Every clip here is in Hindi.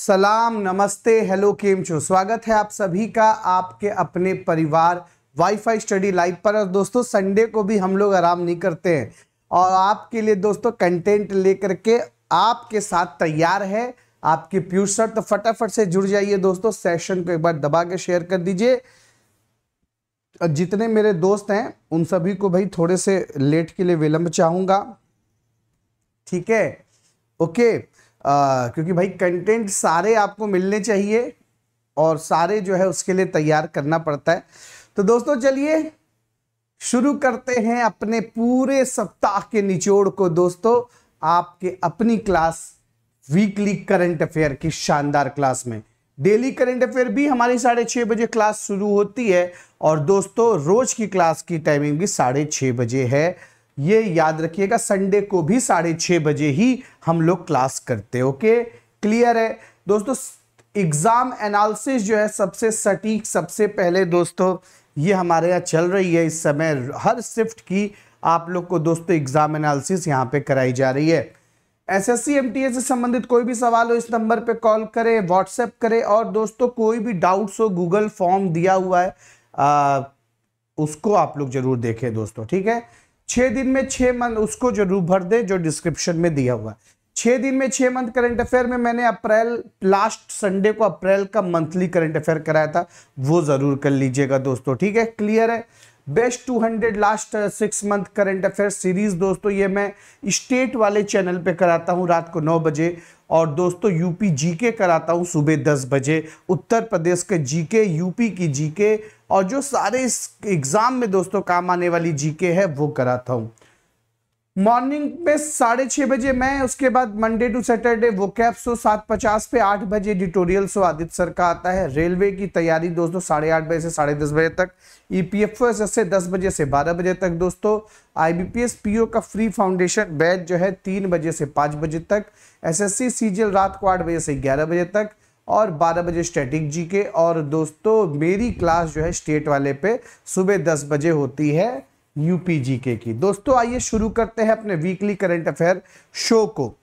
सलाम नमस्ते हेलो केम शो स्वागत है आप सभी का आपके अपने परिवार वाईफाई स्टडी लाइव पर और दोस्तों संडे को भी हम लोग आराम नहीं करते हैं और आपके लिए दोस्तों कंटेंट लेकर के आपके साथ तैयार है आपके पीयूष सर तो फटाफट से जुड़ जाइए दोस्तों सेशन को एक बार दबा के शेयर कर दीजिए और जितने मेरे दोस्त हैं उन सभी को भाई थोड़े से लेट के लिए विलंब चाहूंगा ठीक है ओके okay. आ, क्योंकि भाई कंटेंट सारे आपको मिलने चाहिए और सारे जो है उसके लिए तैयार करना पड़ता है तो दोस्तों चलिए शुरू करते हैं अपने पूरे सप्ताह के निचोड़ को दोस्तों आपके अपनी क्लास वीकली करंट अफेयर की शानदार क्लास में डेली करंट अफेयर भी हमारी साढ़े छः बजे क्लास शुरू होती है और दोस्तों रोज की क्लास की टाइमिंग भी साढ़े छः बजे है ये याद रखिएगा संडे को भी साढ़े छः बजे ही हम लोग क्लास करते ओके क्लियर है दोस्तों एग्ज़ाम एनालिसिस जो है सबसे सटीक सबसे पहले दोस्तों ये हमारे यहाँ चल रही है इस समय हर शिफ्ट की आप लोग को दोस्तों एग्ज़ाम एनालिसिस यहाँ पे कराई जा रही है एसएससी एमटीए से संबंधित कोई भी सवाल हो इस नंबर पे कॉल करें व्हाट्सएप करें और दोस्तों कोई भी डाउट्स हो गूगल फॉर्म दिया हुआ है आ, उसको आप लोग ज़रूर देखें दोस्तों ठीक है छः दिन में छः मंथ उसको जरूर भर दें जो डिस्क्रिप्शन में दिया हुआ छह छः दिन में छः मंथ करंट अफेयर में मैंने अप्रैल लास्ट संडे को अप्रैल का मंथली करंट अफेयर कराया था वो ज़रूर कर लीजिएगा दोस्तों ठीक है क्लियर है best two hundred last six month current affair series दोस्तों ये मैं स्टेट वाले चैनल पे कराता हूँ रात को नौ बजे और दोस्तों यूपी जीके कराता हूँ सुबह दस बजे उत्तर प्रदेश के जीके यूपी की जीके और जो सारे इस एग्ज़ाम में दोस्तों काम आने वाली जीके है वो कराता हूँ मॉर्निंग में साढ़े छः बजे मैं उसके बाद मंडे टू सैटरडे वो कैप सो सात पचास पे आठ बजे एडिटोरियल सो आदित्य सर का आता है रेलवे की तैयारी दोस्तों साढ़े आठ बजे से साढ़े दस बजे तक ई पी एफ एस से दस बजे से बारह बजे तक दोस्तों I B P S P O का फ्री फाउंडेशन बैच जो है तीन बजे से पाँच बजे तक एसएससी सीजीएल रात को आठ बजे से ग्यारह बजे तक और 12 बजे स्टैटिक जीके के और दोस्तों मेरी क्लास जो है स्टेट वाले पे सुबह 10 बजे होती है यूपी जी के की दोस्तों आइए शुरू करते हैं अपने वीकली करंट अफेयर शो को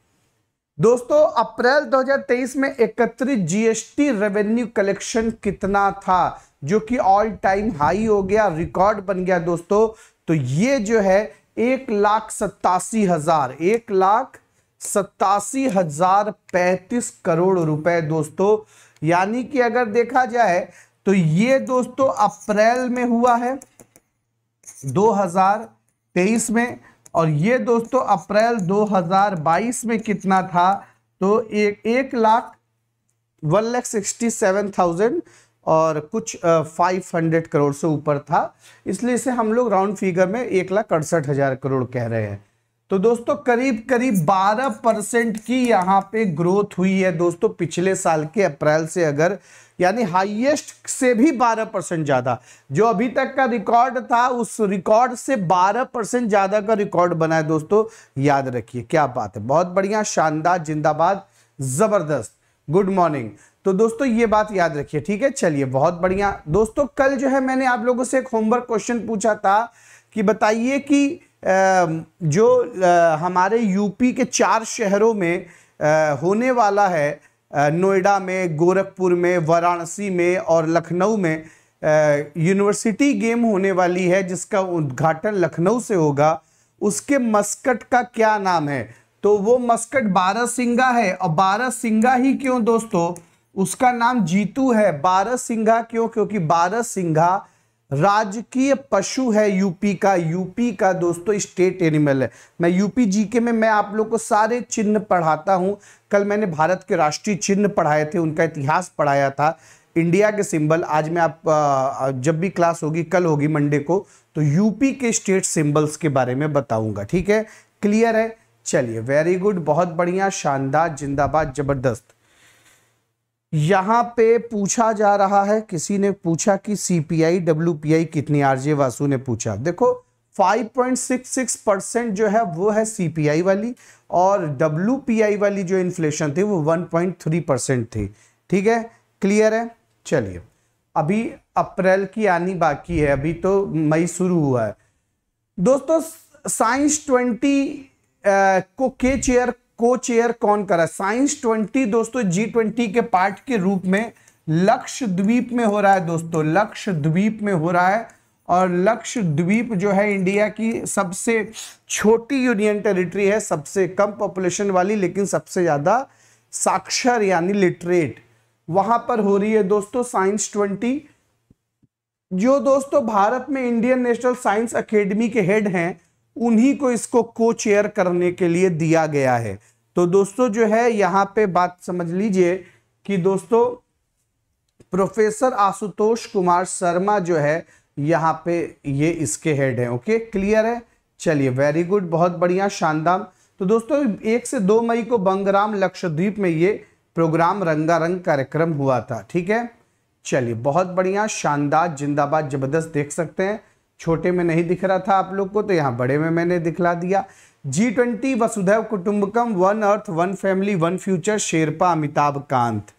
दोस्तों अप्रैल 2023 में एकत्रित जीएसटी रेवेन्यू कलेक्शन कितना था जो कि ऑल टाइम हाई हो गया रिकॉर्ड बन गया दोस्तों तो ये जो है एक लाख सत्तासी हजार एक लाख सत्तासी हजार पैंतीस करोड़ रुपए दोस्तों यानी कि अगर देखा जाए तो ये दोस्तों अप्रैल में हुआ है 2023 में और ये दोस्तों अप्रैल 2022 में कितना था तो एक एक lakh one lakh sixty seven thousand और कुछ फाइव हंड्रेड करोड़ से ऊपर था इसलिए इसे हम लोग राउंड फिगर में एक लाख अड़सठ हज़ार करोड़ कह रहे हैं तो दोस्तों करीब करीब 12 परसेंट की यहाँ पे ग्रोथ हुई है दोस्तों पिछले साल के अप्रैल से अगर यानी हाईएस्ट से भी 12 परसेंट ज़्यादा जो अभी तक का रिकॉर्ड था उस रिकॉर्ड से 12 परसेंट ज़्यादा का रिकॉर्ड बना है दोस्तों याद रखिए क्या बात है बहुत बढ़िया शानदार जिंदाबाद ज़बरदस्त गुड मॉर्निंग तो दोस्तों ये बात याद रखिए ठीक है चलिए बहुत बढ़िया दोस्तों कल जो है मैंने आप लोगों से एक होमवर्क क्वेश्चन पूछा था कि बताइए कि जो हमारे यूपी के चार शहरों में होने वाला है नोएडा में गोरखपुर में वाराणसी में और लखनऊ में यूनिवर्सिटी गेम होने वाली है जिसका उद्घाटन लखनऊ से होगा उसके मस्कट का क्या नाम है तो वो मस्कट बारह सिंगा है और बारह सिंगा ही क्यों दोस्तों उसका नाम जीतू है बारह सिंगा क्यों क्योंकि बारह सिंघा राजकीय पशु है यूपी का यूपी का दोस्तों स्टेट एनिमल है मैं यूपी जीके में मैं आप लोग को सारे चिन्ह पढ़ाता हूँ कल मैंने भारत के राष्ट्रीय चिन्ह पढ़ाए थे उनका इतिहास पढ़ाया था इंडिया के सिंबल आज मैं आप जब भी क्लास होगी कल होगी मंडे को तो यूपी के स्टेट सिंबल्स के बारे में बताऊंगा ठीक है क्लियर है चलिए वेरी गुड बहुत बढ़िया शानदार जिंदाबाद जबरदस्त यहाँ पे पूछा जा रहा है किसी ने पूछा कि सीपीआई डब्ल्यूपीआई कितनी आरजे वासु ने पूछा देखो 5.66 परसेंट जो है वो है सीपीआई वाली और डब्ल्यूपीआई वाली जो इन्फ्लेशन थी वो 1.3 परसेंट थी ठीक है क्लियर है चलिए अभी अप्रैल की आनी बाकी है अभी तो मई शुरू हुआ है दोस्तों साइंस ट्वेंटी को के चेयर को चेयर कौन करा साइंस ट्वेंटी दोस्तों जी ट्वेंटी के पार्ट के रूप में लक्षद्वीप में हो रहा है दोस्तों लक्षद्वीप में हो रहा है और लक्षद्वीप जो है इंडिया की सबसे छोटी यूनियन टेरिटरी है सबसे कम पॉपुलेशन वाली लेकिन सबसे ज़्यादा साक्षर यानी लिटरेट वहां पर हो रही है दोस्तों साइंस ट्वेंटी जो दोस्तों भारत में इंडियन नेशनल साइंस अकेडमी के हेड हैं उन्हीं को इसको को चेयर करने के लिए दिया गया है तो दोस्तों जो है यहां पे बात समझ लीजिए कि दोस्तों प्रोफेसर आशुतोष कुमार शर्मा जो है यहाँ पे ये इसके हेड है ओके क्लियर है चलिए वेरी गुड बहुत बढ़िया शानदार तो दोस्तों एक से दो मई को बंगराम लक्षद्वीप में ये प्रोग्राम रंगारंग कार्यक्रम हुआ था ठीक है चलिए बहुत बढ़िया शानदार जिंदाबाद जबरदस्त देख सकते हैं छोटे में नहीं दिख रहा था आप लोग को तो यहाँ बड़े में मैंने दिखला दिया जी ट्वेंटी वसुधैव कुटुंबकम one earth one family one future sherpa Amitabh Kant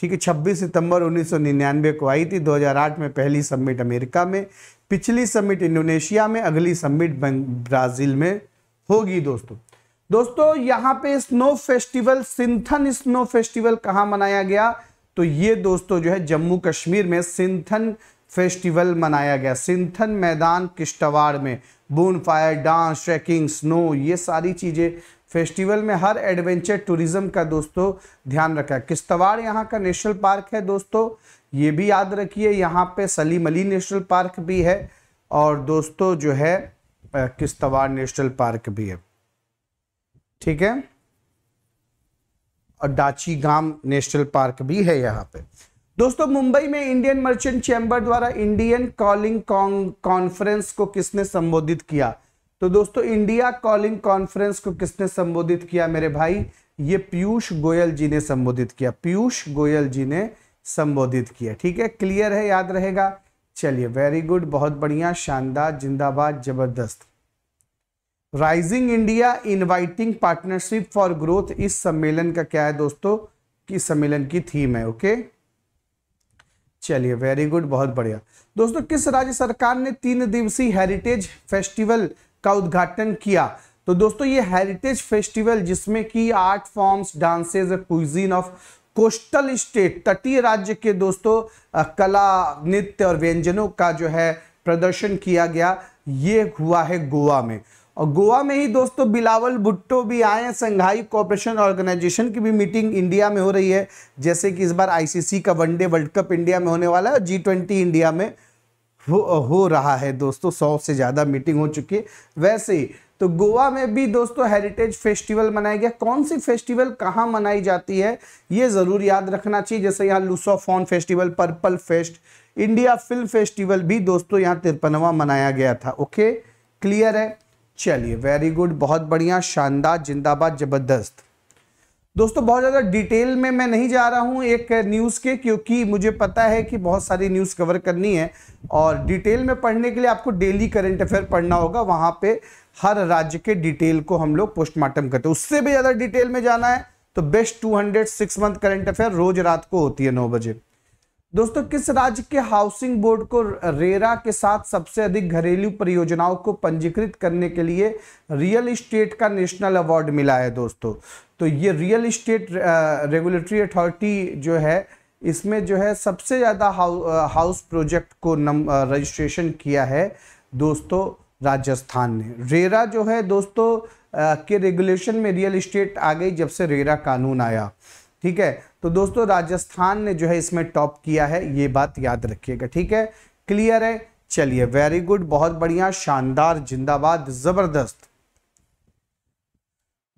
ठीक है 26 सितंबर 1999 को आई थी 2008 में पहली समिट अमेरिका में पिछली समिट इंडोनेशिया में अगली समिट ब्राज़ील में होगी दोस्तों दोस्तों यहाँ पे snow festival Sinthan snow festival कहाँ मनाया गया तो ये दोस्तों जो है जम्मू कश्मीर में सिंथन फेस्टिवल मनाया गया सिंथन मैदान किश्तवाड़ में bonfire dance trekking snow ये सारी चीज़ें फेस्टिवल में हर एडवेंचर टूरिज्म का दोस्तों ध्यान रखा है किश्तवाड़ यहाँ का नेशनल पार्क है दोस्तों ये भी याद रखिए यहाँ पे सलीम अली नेशनल पार्क भी है और दोस्तों जो है किश्तवाड़ नेशनल पार्क भी है ठीक है और डाची गांव नेशनल पार्क भी है यहाँ पे दोस्तों मुंबई में इंडियन मर्चेंट चैंबर द्वारा इंडियन कॉलिंग कॉन्फ्रेंस को किसने संबोधित किया तो दोस्तों इंडिया कॉलिंग कॉन्फ्रेंस को किसने संबोधित किया मेरे भाई ये पीयूष गोयल जी ने संबोधित किया पीयूष गोयल जी ने संबोधित किया ठीक है क्लियर है याद रहेगा चलिए वेरी गुड बहुत बढ़िया शानदार जिंदाबाद जबरदस्त rising India inviting partnership for growth इस सम्मेलन का क्या है दोस्तों कि सम्मेलन की थीम है ओके okay? चलिए वेरी गुड बहुत बढ़िया दोस्तों किस राज्य सरकार ने तीन दिवसीय हेरिटेज फेस्टिवल का उद्घाटन किया तो दोस्तों ये हेरिटेज फेस्टिवल जिसमें कि art forms dances cuisine of coastal state तटीय राज्य के दोस्तों कला नृत्य और व्यंजनों का जो है प्रदर्शन किया गया ये हुआ है गोवा में और गोवा में ही दोस्तों बिलावल भुट्टो भी आए हैं संघाई कॉपरेशन ऑर्गेनाइजेशन की भी मीटिंग इंडिया में हो रही है जैसे कि इस बार आईसीसी का वनडे वर्ल्ड कप इंडिया में होने वाला है और जी ट्वेंटी इंडिया में हो हो रहा है दोस्तों सौ से ज़्यादा मीटिंग हो चुकी है वैसे ही तो गोवा में भी दोस्तों हेरिटेज फेस्टिवल मनाया गया कौन सी फेस्टिवल कहाँ मनाई जाती है ये ज़रूर याद रखना चाहिए जैसे यहाँ Lusophone festival purple fest India film festival भी दोस्तों यहाँ तिरपनवा मनाया गया था ओके क्लियर है चलिए वेरी गुड बहुत बढ़िया शानदार जिंदाबाद ज़बरदस्त दोस्तों बहुत ज़्यादा डिटेल में मैं नहीं जा रहा हूँ एक न्यूज़ के क्योंकि मुझे पता है कि बहुत सारी न्यूज़ कवर करनी है और डिटेल में पढ़ने के लिए आपको डेली करंट अफेयर पढ़ना होगा वहाँ पे हर राज्य के डिटेल को हम लोग पोस्टमार्टम करते हैं उससे भी ज़्यादा डिटेल में जाना है तो best two hundred six month current affair रोज रात को होती है नौ बजे दोस्तों किस राज्य के हाउसिंग बोर्ड को रेरा के साथ सबसे अधिक घरेलू परियोजनाओं को पंजीकृत करने के लिए रियल इस्टेट का नेशनल अवार्ड मिला है दोस्तों तो ये रियल इस्टेट रेगुलेटरी अथॉरिटी जो है इसमें जो है सबसे ज़्यादा हाउ, हाउस प्रोजेक्ट को नम रजिस्ट्रेशन किया है दोस्तों राजस्थान ने रेरा जो है दोस्तों के रेगुलेशन में रियल इस्टेट आ गई जब से रेरा कानून आया ठीक है तो दोस्तों राजस्थान ने जो है इसमें टॉप किया है ये बात याद रखिएगा ठीक है क्लियर है चलिए वेरी गुड बहुत बढ़िया शानदार जिंदाबाद जबरदस्त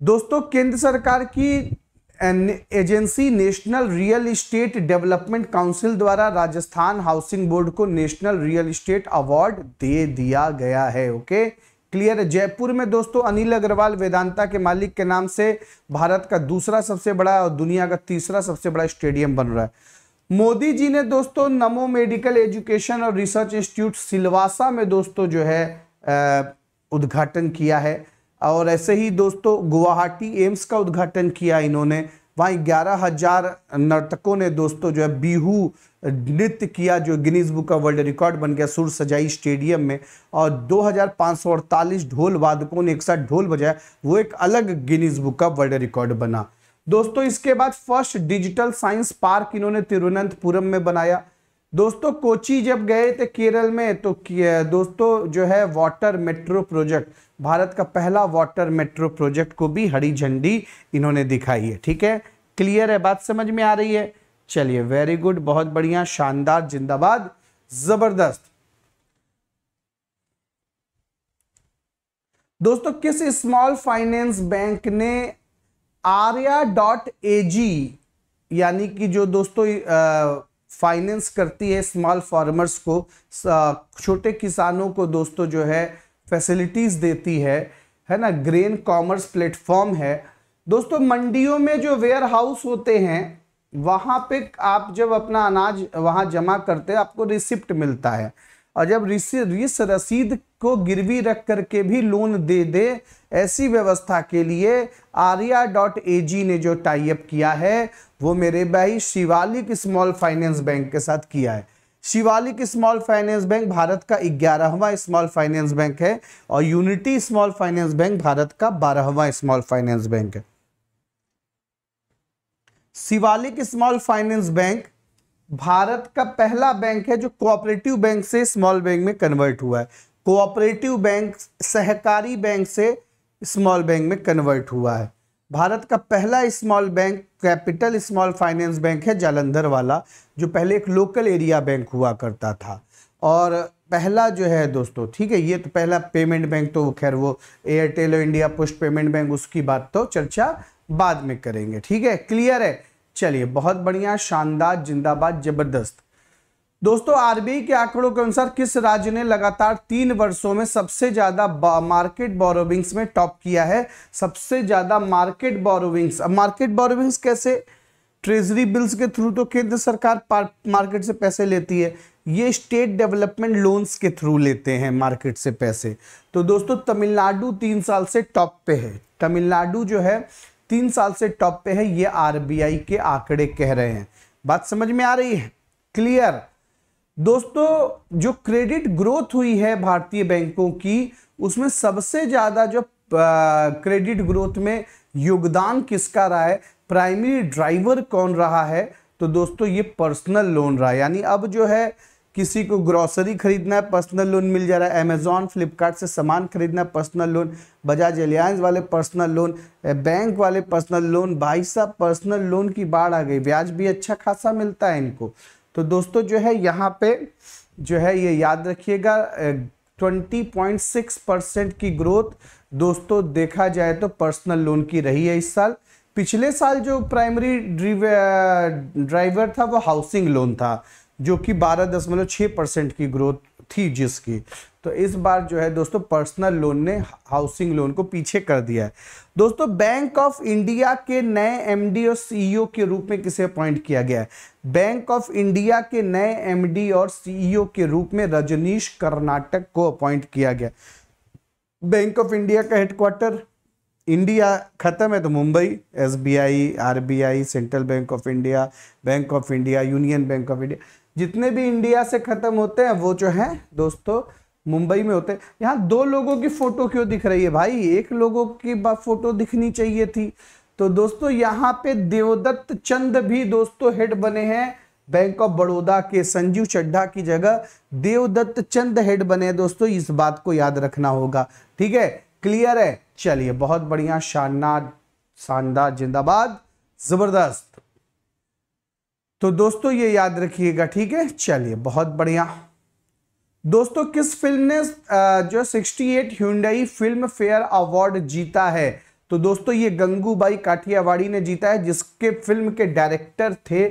दोस्तों केंद्र सरकार की agency national real estate development council द्वारा राजस्थान हाउसिंग बोर्ड को नेशनल रियल इस्टेट अवार्ड दे दिया गया है ओके okay? क्लियर है जयपुर में दोस्तों अनिल अग्रवाल वेदांता के मालिक के नाम से भारत का दूसरा सबसे बड़ा और दुनिया का तीसरा सबसे बड़ा स्टेडियम बन रहा है मोदी जी ने दोस्तों नमो मेडिकल एजुकेशन और रिसर्च इंस्टीट्यूट सिलवासा में दोस्तों जो है उद्घाटन किया है और ऐसे ही दोस्तों गुवाहाटी एम्स का उद्घाटन किया इन्होंने वहाँ ग्यारह हजार नर्तकों ने दोस्तों जो है बीहू नृत्य किया जो गिनीज बुक का वर्ल्ड रिकॉर्ड बन गया सुर सजाई स्टेडियम में और 2548 ढोल वादकों ने एक साथ ढोल बजाया वो एक अलग गिनीज बुक का वर्ल्ड रिकॉर्ड बना दोस्तों इसके बाद फर्स्ट डिजिटल साइंस पार्क इन्होंने तिरुवनंतपुरम में बनाया दोस्तों कोची जब गए थे केरल में तो दोस्तों जो है वाटर मेट्रो प्रोजेक्ट भारत का पहला वाटर मेट्रो प्रोजेक्ट को भी हरी झंडी इन्होंने दिखाई है ठीक है क्लियर है बात समझ में आ रही है चलिए वेरी गुड बहुत बढ़िया शानदार जिंदाबाद जबरदस्त दोस्तों किस स्मॉल फाइनेंस बैंक ने आर्या डॉट ए जी यानी कि जो दोस्तों फाइनेंस करती है स्मॉल फार्मर्स को छोटे किसानों को दोस्तों जो है फैसिलिटीज़ देती है है ना ग्रेन कॉमर्स प्लेटफॉर्म है दोस्तों मंडियों में जो वेयर हाउस होते हैं वहाँ पे आप जब अपना अनाज वहाँ जमा करते हैं आपको रिसिप्ट मिलता है और जब रिस रसीद को गिरवी रख करके भी लोन दे दे ऐसी व्यवस्था के लिए आर्या डॉट ए जी ने जो टाइप किया है वो मेरे भाई शिवालिक स्मॉल फाइनेंस बैंक के साथ किया है Shivalik small finance bank Bharat का ग्यारहवा स्मॉल फाइनेंस बैंक है और unity small finance bank Bharat का बारहवा स्मॉल फाइनेंस बैंक है Shivalik small finance bank Bharat का पहला बैंक है जो कोऑपरेटिव बैंक से स्मॉल बैंक में कन्वर्ट हुआ है कोऑपरेटिव बैंक सहकारी बैंक से स्मॉल बैंक में कन्वर्ट हुआ है भारत का पहला small bank capital small finance bank है जालंधर वाला जो पहले एक लोकल एरिया बैंक हुआ करता था और पहला जो है दोस्तों ठीक है ये तो पहला पेमेंट बैंक तो खैर वो Airtel India post payment bank उसकी बात तो चर्चा बाद में करेंगे ठीक है क्लियर है चलिए बहुत बढ़िया शानदार जिंदाबाद जबरदस्त दोस्तों आरबीआई के आंकड़ों के अनुसार किस राज्य ने लगातार तीन वर्षों में सबसे ज्यादा मार्केट बोरोविंग्स में टॉप किया है सबसे ज्यादा मार्केट बोरोविंग्स अब मार्केट बोरोविंग्स कैसे ट्रेजरी बिल्स के थ्रू तो केंद्र सरकार मार्केट से पैसे लेती है ये स्टेट डेवलपमेंट लोन्स के थ्रू लेते हैं मार्केट से पैसे तो दोस्तों तमिलनाडु तीन साल से टॉप पे है तमिलनाडु जो है तीन साल से टॉप पे है ये आरबीआई के आंकड़े कह रहे हैं बात समझ में आ रही है क्लियर दोस्तों जो क्रेडिट ग्रोथ हुई है भारतीय बैंकों की उसमें सबसे ज़्यादा जो क्रेडिट ग्रोथ में योगदान किसका रहा है प्राइमरी ड्राइवर कौन रहा है तो दोस्तों ये पर्सनल लोन रहा है यानी अब जो है किसी को ग्रॉसरी खरीदना है पर्सनल लोन मिल जा रहा है अमेजोन फ्लिपकार्ट से सामान खरीदना है पर्सनल लोन बजाज एलियांज वाले पर्सनल लोन बैंक वाले पर्सनल लोन भाई साहब पर्सनल लोन की बाढ़ आ गई ब्याज भी अच्छा खासा मिलता है इनको तो दोस्तों जो है यहाँ पे जो है ये याद रखिएगा 20.6 परसेंट की ग्रोथ दोस्तों देखा जाए तो पर्सनल लोन की रही है इस साल पिछले साल जो प्राइमरी ड्राइवर था वो हाउसिंग लोन था जो कि 12.6 परसेंट की ग्रोथ थी जिसकी तो इस बार जो है दोस्तों पर्सनल लोन ने हाउसिंग लोन को पीछे कर दिया है दोस्तों बैंक ऑफ इंडिया के नए एमडी और सीईओ e के रूप में किसे अपॉइंट किया गया है बैंक ऑफ इंडिया के नए एमडी और सीईओ e के रूप में रजनीश कर्नाटक को अपॉइंट किया गया बैंक ऑफ इंडिया का हेडक्वार्टर इंडिया खत्म है तो Mumbai SBI RBI central bank of India bank of India union bank of India जितने भी इंडिया से ख़त्म होते हैं वो जो है दोस्तों मुंबई में होते हैं यहाँ दो लोगों की फ़ोटो क्यों दिख रही है भाई एक लोगों की फ़ोटो दिखनी चाहिए थी तो दोस्तों यहाँ पे देवदत्त चंद भी दोस्तों हेड बने हैं बैंक ऑफ बड़ौदा के संजीव चड्ढा की जगह देवदत्त चंद हेड बने हैं दोस्तों इस बात को याद रखना होगा ठीक है क्लियर है चलिए बहुत बढ़िया शानदार शानदार जिंदाबाद जबरदस्त तो दोस्तों ये याद रखिएगा ठीक है चलिए बहुत बढ़िया दोस्तों किस फिल्म ने जो 68 ह्यूंडई फिल्म फेयर अवार्ड जीता है तो दोस्तों ये गंगूबाई काठियावाड़ी ने जीता है जिसके फिल्म के डायरेक्टर थे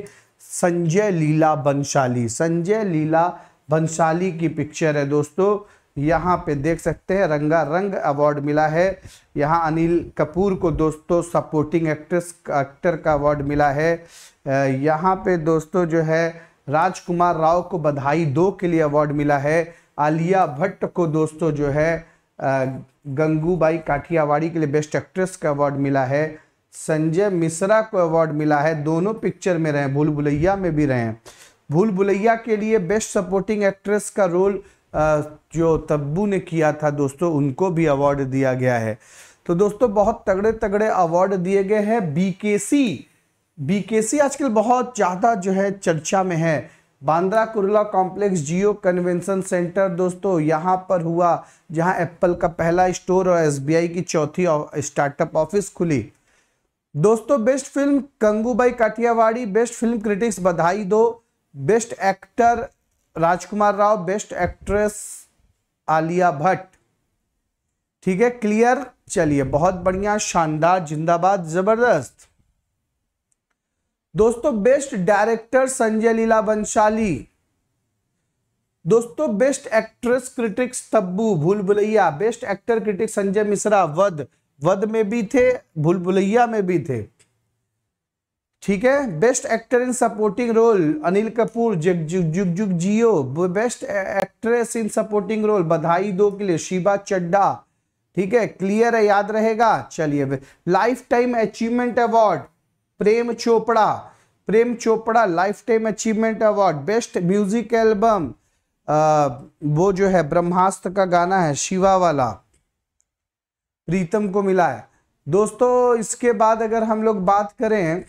संजय लीला बंशाली संजय लीला बंशाली की पिक्चर है दोस्तों यहाँ पे देख सकते हैं रंगा रंग अवार्ड मिला है यहाँ अनिल कपूर को दोस्तों सपोर्टिंग एक्ट्रेस एक्टर का अवार्ड मिला है यहाँ पे दोस्तों जो है राजकुमार राव को बधाई दो के लिए अवार्ड मिला है आलिया भट्ट को दोस्तों जो है गंगूबाई काठियावाड़ी के लिए बेस्ट एक्ट्रेस का अवार्ड मिला है संजय मिश्रा को अवार्ड मिला है दोनों पिक्चर में रहे भूल भुलैया में भी रहे भूल भुलैया के लिए बेस्ट सपोर्टिंग एक्ट्रेस का रोल जो तब्बू ने किया था दोस्तों उनको भी अवार्ड दिया गया है तो दोस्तों बहुत तगड़े तगड़े अवार्ड दिए गए हैं बीकेसी बीकेसी आजकल बहुत ज़्यादा जो है चर्चा में है Bandra Kurla complex Jio convention centre दोस्तों यहाँ पर हुआ जहाँ एप्पल का पहला स्टोर और एसबीआई की चौथी स्टार्टअप ऑफिस खुली दोस्तों best film Gangubai Kathiawadi best film critics Badhaai Do best actor Rajkummar Rao best actress Alia Bhatt ठीक है क्लियर चलिए बहुत बढ़िया शानदार जिंदाबाद जबरदस्त दोस्तों बेस्ट डायरेक्टर संजय लीला बंशाली दोस्तों best actress critics Tabu Bhool Bhulaiyaa best actor critic Sanjay Mishra Vadh Vadh में भी थे भूल भुलैया में भी थे ठीक है best actor in supporting role Anil Kapoor Jug Jug Jug Jiyo best actress in supporting role Badhaai Do के लिए शिबा चड्डा ठीक है क्लियर है याद रहेगा चलिए life time achievement award Prem Chopra Prem Chopra life time achievement award best music album वो जो है ब्रह्मास्त्र का गाना है शिवा वाला प्रीतम को मिला है दोस्तों इसके बाद अगर हम लोग बात करें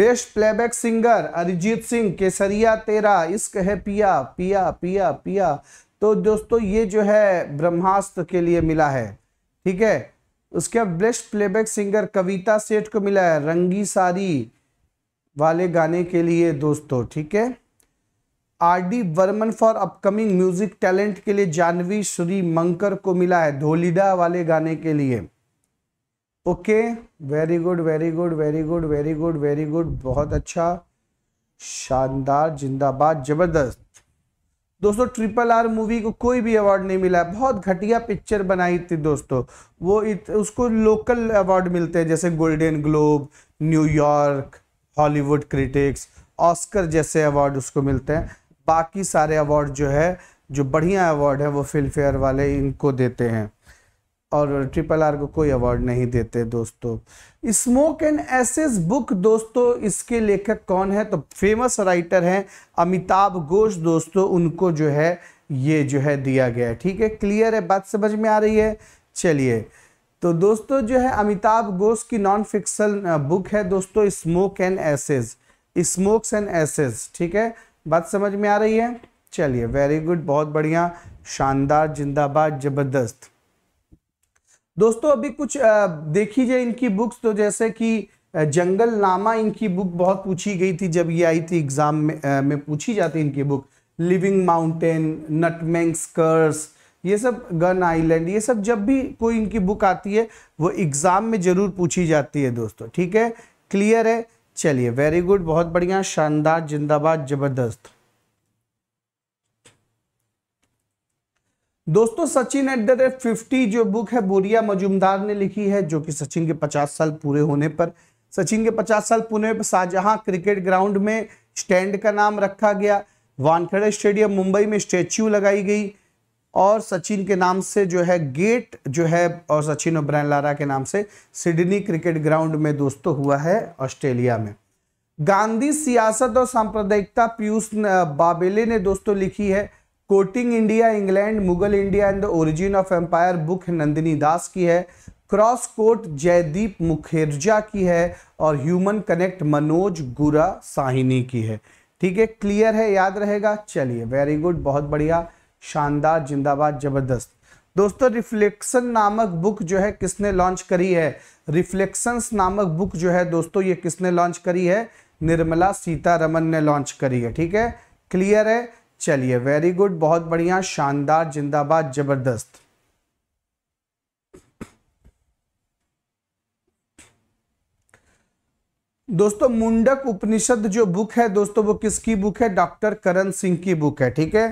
best playback singer Arijit Singh Kesariya तेरा इश्क है पिया पिया पिया पिया तो दोस्तों ये जो है ब्रह्मास्त्र के लिए मिला है ठीक है उसके बाद बेस्ट प्लेबैक सिंगर कविता सेठ को मिला है रंगी सारी वाले गाने के लिए दोस्तों ठीक है R D Burman for upcoming music talent के लिए जानवी श्री मंकर को मिला है धोलीदा वाले गाने के लिए okay very good very good very good very good very good बहुत अच्छा शानदार जिंदाबाद जबरदस्त दोस्तों ट्रिपल आर मूवी को कोई भी अवार्ड नहीं मिला बहुत घटिया पिक्चर बनाई थी दोस्तों वो इत, उसको लोकल अवार्ड मिलते हैं जैसे golden globe New York Hollywood critics Oscar जैसे अवार्ड उसको मिलते हैं बाकी सारे अवार्ड जो है जो बढ़िया अवार्ड है वो फिल्म फेयर वाले इनको देते हैं और ट्रिपल आर को कोई अवार्ड नहीं देते दोस्तों स्मोक एंड एसेस बुक दोस्तों इसके लेखक कौन है तो फेमस राइटर हैं अमिताभ घोष दोस्तों उनको जो है ये जो है दिया गया है ठीक है क्लियर है बात समझ में आ रही है चलिए तो दोस्तों जो है अमिताभ घोष की नॉन फिक्सल बुक है दोस्तों smoke and ashes smokes and ashes ठीक है बात समझ में आ रही है चलिए वेरी गुड बहुत बढ़िया शानदार जिंदाबाद ज़बरदस्त दोस्तों अभी कुछ देखीजिए इनकी बुक्स तो जैसे कि जंगल नामा इनकी बुक बहुत पूछी गई थी जब ये आई थी एग्जाम में, में पूछी जाती इनकी book living mountain nutmeg's curse ये सब गन आइलैंड ये सब जब भी कोई इनकी बुक आती है वो एग्ज़ाम में ज़रूर पूछी जाती है दोस्तों ठीक है क्लियर है चलिए वेरी गुड बहुत बढ़िया शानदार जिंदाबाद ज़बरदस्त दोस्तों Sachin at the rate fifty जो बुक है बोरिया मजुमदार ने लिखी है जो कि सचिन के पचास साल पूरे होने पर सचिन के पचास साल पुणे पर शाहजहां क्रिकेट ग्राउंड में स्टैंड का नाम रखा गया वानखेड़े स्टेडियम मुंबई में स्टेच्यू लगाई गई और सचिन के नाम से जो है गेट जो है और सचिन और ब्रैन लारा के नाम से सिडनी क्रिकेट ग्राउंड में दोस्तों हुआ है ऑस्ट्रेलिया में गांधी सियासत और सांप्रदायिकता पीयूष बाबेले ने दोस्तों लिखी है courting India England Mughal India and the origin of empire book Nandini Das की है क्रॉस कोट जयदीप मुखर्जा की है और ह्यूमन कनेक्ट मनोज गुरा साहिनी की है ठीक है क्लियर है याद रहेगा चलिए वेरी गुड बहुत बढ़िया शानदार जिंदाबाद जबरदस्त दोस्तों रिफ्लेक्शन नामक बुक जो है किसने लॉन्च करी है रिफ्लेक्शंस नामक बुक जो है दोस्तों ये किसने लॉन्च करी है निर्मला सीतारमन ने लॉन्च करी है ठीक है क्लियर है चलिए वेरी गुड बहुत बढ़िया शानदार जिंदाबाद जबरदस्त दोस्तों मुंडक उपनिषद जो बुक है दोस्तों वो किसकी बुक है डॉक्टर करण सिंह की बुक है ठीक है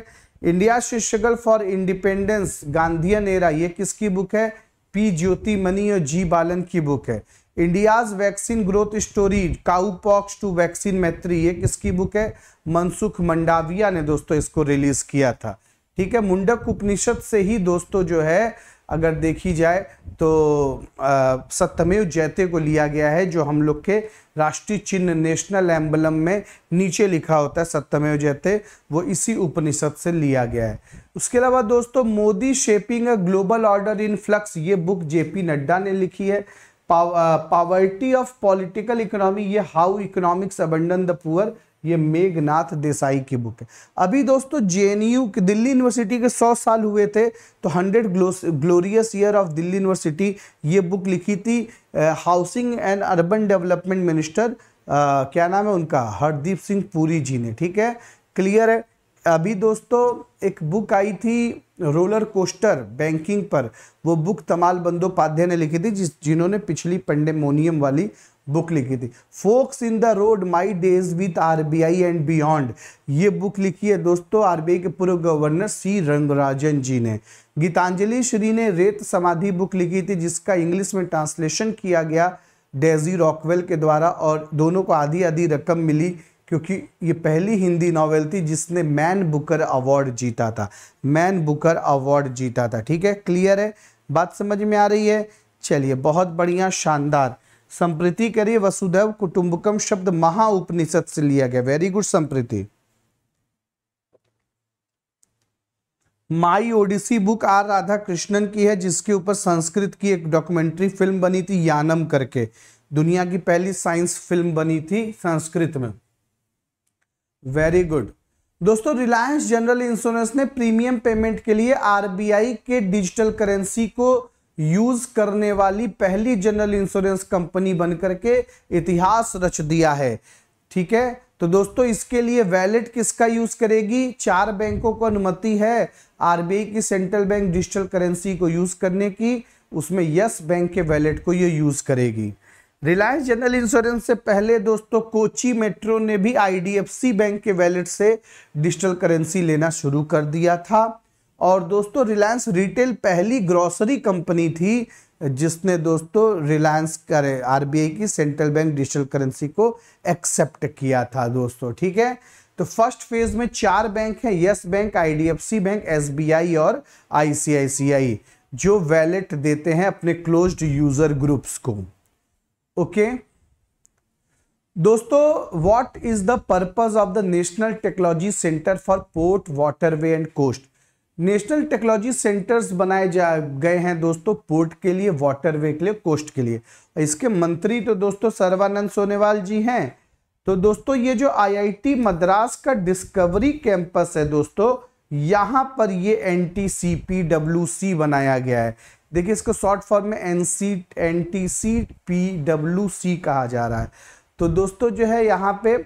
इंडिया शिष्यगल फॉर इंडिपेंडेंस गांधीयन एरा ये किसकी बुक है पी ज्योति मनी और जी बालन की बुक है India's vaccine growth story cowpox to vaccine Maitri ये किसकी बुक है मनसुख मंडाविया ने दोस्तों इसको रिलीज किया था ठीक है मुंडक उपनिषद से ही दोस्तों जो है अगर देखी जाए तो सत्यमेव जैते को लिया गया है जो हम लोग के राष्ट्रीय चिन्ह नेशनल एम्बलम में नीचे लिखा होता है सत्यमेव जैते वो इसी उपनिषद से लिया गया है उसके अलावा दोस्तों Modi shaping a global order in flux ये बुक जेपी नड्डा ने लिखी है पावर्टी ऑफ पॉलिटिकल इकोनॉमी ये how economics abandon the poor ये मेघनाथ देसाई की बुक है अभी दोस्तों जेएनयू के दिल्ली यूनिवर्सिटी के 100 साल हुए थे तो 100 glorious year of Delhi university ये बुक लिखी थी housing and urban development minister क्या नाम है उनका हरदीप सिंह पुरी जी ने ठीक है क्लियर है अभी दोस्तों एक बुक आई थी रोलर कोस्टर बैंकिंग पर वो बुक तमाल बंदोपाध्याय ने लिखी थी जिस जिन्होंने पिछली पेंडेमोनियम वाली बुक लिखी थी forks in the road my days with RBI and beyond ये बुक लिखी है दोस्तों आरबीआई के पूर्व गवर्नर सी रंगराजन जी ने गीतांजलि श्री ने रेत समाधि बुक लिखी थी जिसका इंग्लिश में ट्रांसलेशन किया गया डेजी रॉकवेल के द्वारा और दोनों को आधी आधी रकम मिली क्योंकि ये पहली हिंदी नावल थी जिसने मैन बुकर अवार्ड जीता था मैन बुकर अवार्ड जीता था ठीक है क्लियर है बात समझ में आ रही है चलिए बहुत बढ़िया शानदार संप्रीति करिए वसुधैव कुटुंबकम शब्द महा उपनिषद से लिया गया very good Sampriti my odyssey book R Radha Krishnan की है जिसके ऊपर संस्कृत की एक डॉक्यूमेंट्री फिल्म बनी थी यानम करके दुनिया की पहली साइंस फिल्म बनी थी संस्कृत में वेरी गुड दोस्तों रिलायंस जनरल इंश्योरेंस ने प्रीमियम पेमेंट के लिए आरबीआई के डिजिटल करेंसी को यूज करने वाली पहली जनरल इंश्योरेंस कंपनी बनकर के इतिहास रच दिया है ठीक है तो दोस्तों इसके लिए वैलेट किसका यूज करेगी चार बैंकों को अनुमति है आरबीआई की सेंट्रल बैंक डिजिटल करेंसी को यूज करने की उसमें यस बैंक के वैलेट को ये यूज करेगी रिलायंस जनरल इंश्योरेंस से पहले दोस्तों कोची मेट्रो ने भी आईडीएफसी बैंक के वैलेट से डिजिटल करेंसी लेना शुरू कर दिया था और दोस्तों रिलायंस रिटेल पहली ग्रॉसरी कंपनी थी जिसने दोस्तों रिलायंस कर आरबीआई की सेंट्रल बैंक डिजिटल करेंसी को एक्सेप्ट किया था दोस्तों ठीक है तो फर्स्ट फेज में चार बैंक हैं yes bank IDFC bank SBI और आईसीआईसीआई जो वैलेट देते हैं अपने क्लोज्ड यूजर ग्रुप्स को ओके दोस्तों what is the purpose of the national technology centre for port waterway and coast national technology centres बनाए जा गए हैं दोस्तों पोर्ट के लिए वाटरवे के लिए कोस्ट के लिए इसके मंत्री तो दोस्तों सर्वानंद सोनेवाल जी हैं तो दोस्तों ये जो आईआईटी मद्रास का डिस्कवरी कैंपस है दोस्तों यहां पर ये N T C P W C बनाया गया है देखिए इसको शॉर्ट फॉर्म में N C N T C P W C कहा जा रहा है तो दोस्तों जो है यहाँ पे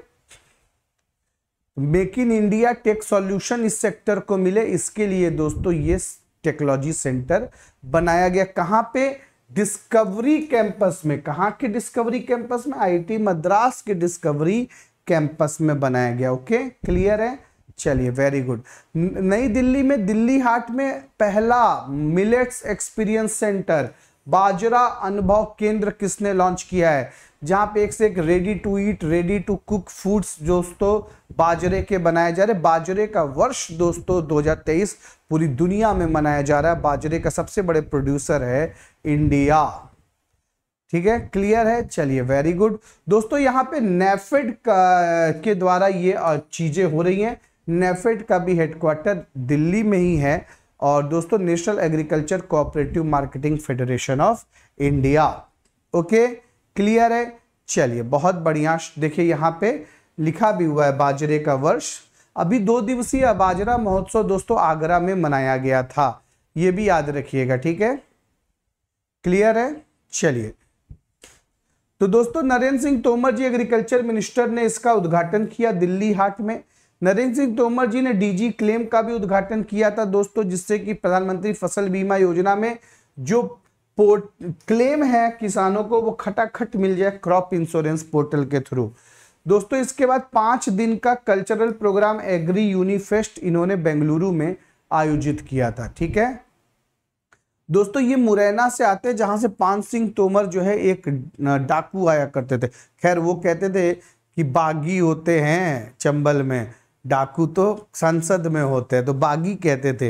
make in India tech solution इस सेक्टर को मिले इसके लिए दोस्तों ये टेक्नोलॉजी सेंटर बनाया गया कहाँ पे डिस्कवरी कैंपस में कहाँ के डिस्कवरी कैंपस में आईटी मद्रास के डिस्कवरी कैंपस में बनाया गया ओके क्लियर है चलिए वेरी गुड नई दिल्ली में दिल्ली हाट में पहला मिलेट्स एक्सपीरियंस सेंटर बाजरा अनुभव केंद्र किसने लॉन्च किया है जहां पे एक से एक ready to eat ready to cook foods दोस्तों बाजरे के बनाए जा रहे बाजरे का वर्ष दोस्तों 2023 पूरी दुनिया में मनाया जा रहा है बाजरे का सबसे बड़े प्रोड्यूसर है इंडिया ठीक है क्लियर है चलिए वेरी गुड दोस्तों यहाँ पे नेफेड के द्वारा ये चीजें हो रही हैं नेफेड का भी हेडक्वार्टर दिल्ली में ही है और दोस्तों national agriculture cooperative marketing federation of India okay clear है चलिए बहुत बढ़िया देखिए यहाँ पे लिखा भी हुआ है बाजरे का वर्ष अभी दो दिवसीय बाजरा महोत्सव दोस्तों आगरा में मनाया गया था ये भी याद रखिएगा ठीक है क्लियर है चलिए तो दोस्तों नरेंद्र सिंह तोमर जी एग्रीकल्चर मिनिस्टर ने इसका उद्घाटन किया दिल्ली हाट में नरेंद्र सिंह तोमर जी ने डीजी क्लेम का भी उद्घाटन किया था दोस्तों जिससे कि प्रधानमंत्री फसल बीमा योजना में जो पोर्ट क्लेम है किसानों को वो खटाखट मिल जाए क्रॉप इंश्योरेंस पोर्टल के थ्रू दोस्तों इसके बाद पांच दिन का कल्चरल प्रोग्राम एग्री यूनिफेस्ट इन्होंने बेंगलुरु में आयोजित किया था ठीक है दोस्तों ये मुरैना से आते जहां से पान सिंह तोमर जो है एक डाकू आया करते थे खैर वो कहते थे कि बागी होते हैं चंबल में डाकू तो संसद में होते हैं तो बागी कहते थे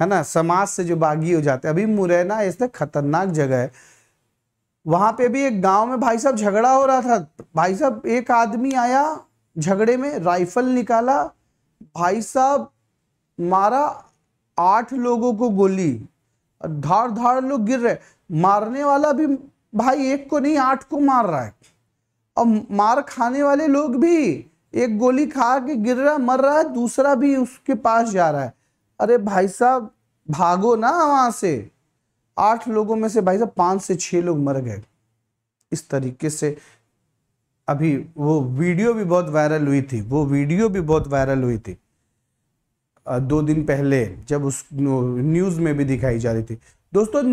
है ना समाज से जो बागी हो जाते अभी मुरैना इसने खतरनाक जगह है वहां पे भी एक गांव में भाई साहब झगड़ा हो रहा था भाई साहब एक आदमी आया झगड़े में राइफल निकाला भाई साहब मारा आठ लोगों को गोली धार धार लोग गिर रहे मारने वाला भी भाई एक को नहीं आठ को मार रहा है और मार खाने वाले लोग भी एक गोली खा के गिर रहा मर रहा है दूसरा भी उसके पास जा रहा है अरे भाई साहब भागो ना वहां से आठ लोगों में से भाई साहब पांच से छह लोग मर गए इस तरीके से अभी वो वीडियो भी बहुत वायरल हुई थी वो वीडियो भी बहुत वायरल हुई थी दो दिन पहले जब उस न्यूज़ में भी दिखाई जा रही थी दोस्तों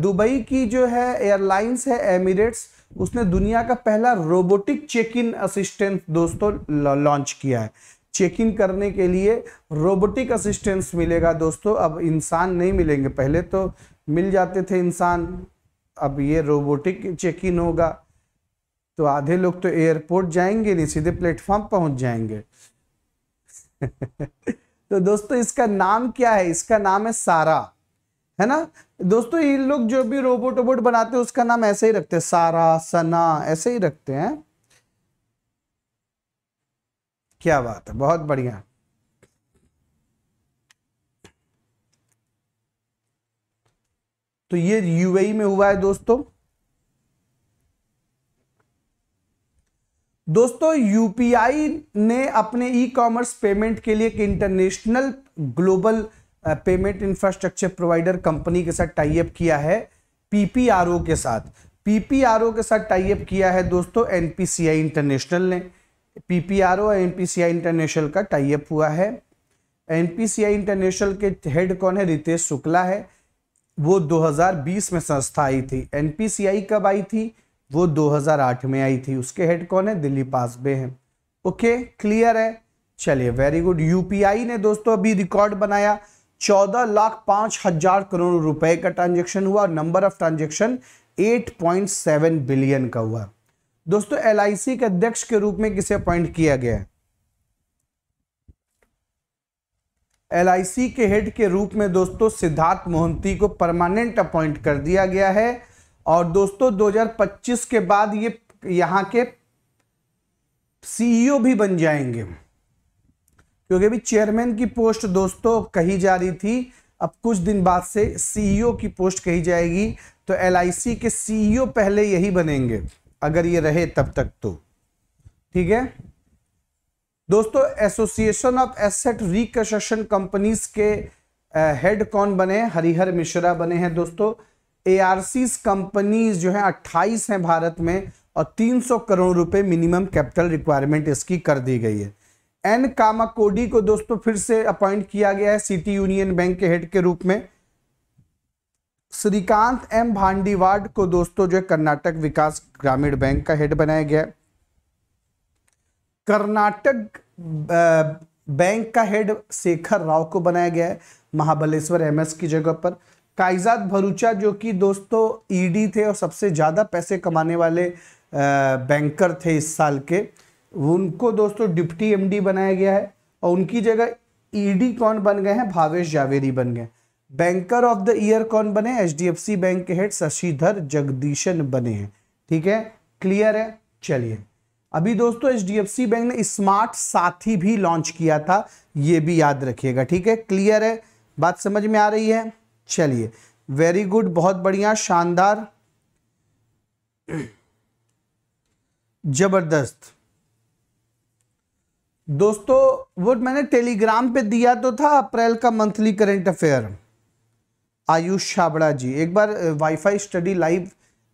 दुबई की जो है एयरलाइंस है एमिरेट्स उसने दुनिया का पहला रोबोटिक चेक इन असिस्टेंस दोस्तों लॉन्च किया है चेक इन करने के लिए रोबोटिक असिस्टेंस मिलेगा दोस्तों अब इंसान नहीं मिलेंगे पहले तो मिल जाते थे इंसान अब ये रोबोटिक चेक इन होगा तो आधे लोग तो एयरपोर्ट जाएंगे नहीं सीधे प्लेटफॉर्म पहुंच जाएंगे तो दोस्तों इसका नाम क्या है इसका नाम है सारा है ना दोस्तों ये लोग जो भी रोबोट वोबोट बनाते हैं उसका नाम ऐसे ही रखते हैं सारा सना ऐसे ही रखते हैं क्या बात है बहुत बढ़िया तो ये यूएई e में हुआ है दोस्तों दोस्तों यूपीआई ने अपने ई कॉमर्स पेमेंट के लिए एक international global payment infrastructure provider company के साथ टाइप किया है पीपीआरओ के साथ पीपीआरओ के साथ टाइप किया है दोस्तों एनपीसीआई इंटरनेशनल ने पीपीआरओ पी एनपीसीआई इंटरनेशनल का टाइप हुआ है एनपीसीआई इंटरनेशनल के हेड कौन है रितेश शुक्ला है वो 2020 में संस्था आई थी एनपीसीआई कब आई थी वो 2008 में आई थी उसके हेड कौन है दिल्ली पासबे हैं ओके क्लियर है चलिए वेरी गुड यूपीआई ने दोस्तों अभी रिकॉर्ड बनाया चौदह लाख पांच हजार करोड़ रुपए का ट्रांजेक्शन हुआ नंबर ऑफ ट्रांजेक्शन 8.7 बिलियन का हुआ दोस्तों एल के अध्यक्ष के रूप में किसे अपॉइंट किया गया एल के हेड के रूप में दोस्तों सिद्धार्थ मोहंती को परमानेंट अपॉइंट कर दिया गया है और दोस्तों 2025 के बाद ये यहाँ के सीईओ e भी बन जाएंगे क्योंकि अभी चेयरमैन की पोस्ट दोस्तों कही जा रही थी अब कुछ दिन बाद से सीईओ e की पोस्ट कही जाएगी तो एलआईसी के सीईओ e पहले यही बनेंगे अगर ये रहे तब तक तो ठीक है दोस्तों association of asset reconstruction companies के हेड कौन बने हरिहर मिश्रा बने हैं दोस्तों ए कंपनीज जो है अट्ठाईस हैं भारत में और 300 करोड़ रुपए मिनिमम कैपिटल रिक्वायरमेंट इसकी कर दी गई है एन कामा कोडी को दोस्तों फिर से अपॉइंट किया गया है सिटी यूनियन बैंक के हेड के रूप में श्रीकांत एम भांडीवाड को दोस्तों जो है कर्नाटक विकास ग्रामीण बैंक का हेड बनाया गया कर्नाटक बैंक का हेड शेखर राव को बनाया गया है महाबलेश्वर एमएस की जगह पर कायजात भरूचा जो कि दोस्तों ईडी थे और सबसे ज़्यादा पैसे कमाने वाले बैंकर थे इस साल के उनको दोस्तों डिप्टी एमडी बनाया गया है और उनकी जगह ईडी e कौन बन गए हैं भावेश जावेदी बन गए बैंकर ऑफ द ईयर कौन बने सी बैंक के हेड शशिधर जगदीशन बने हैं ठीक है क्लियर है चलिए अभी दोस्तों सी बैंक ने स्मार्ट साथी भी लॉन्च किया था ये भी याद रखिएगा ठीक है क्लियर है बात समझ में आ रही है चलिए वेरी गुड बहुत बढ़िया शानदार जबरदस्त दोस्तों वो मैंने टेलीग्राम पे दिया तो था अप्रैल का monthly current affair Ayush Chhabra ji एक बार वाईफाई स्टडी लाइव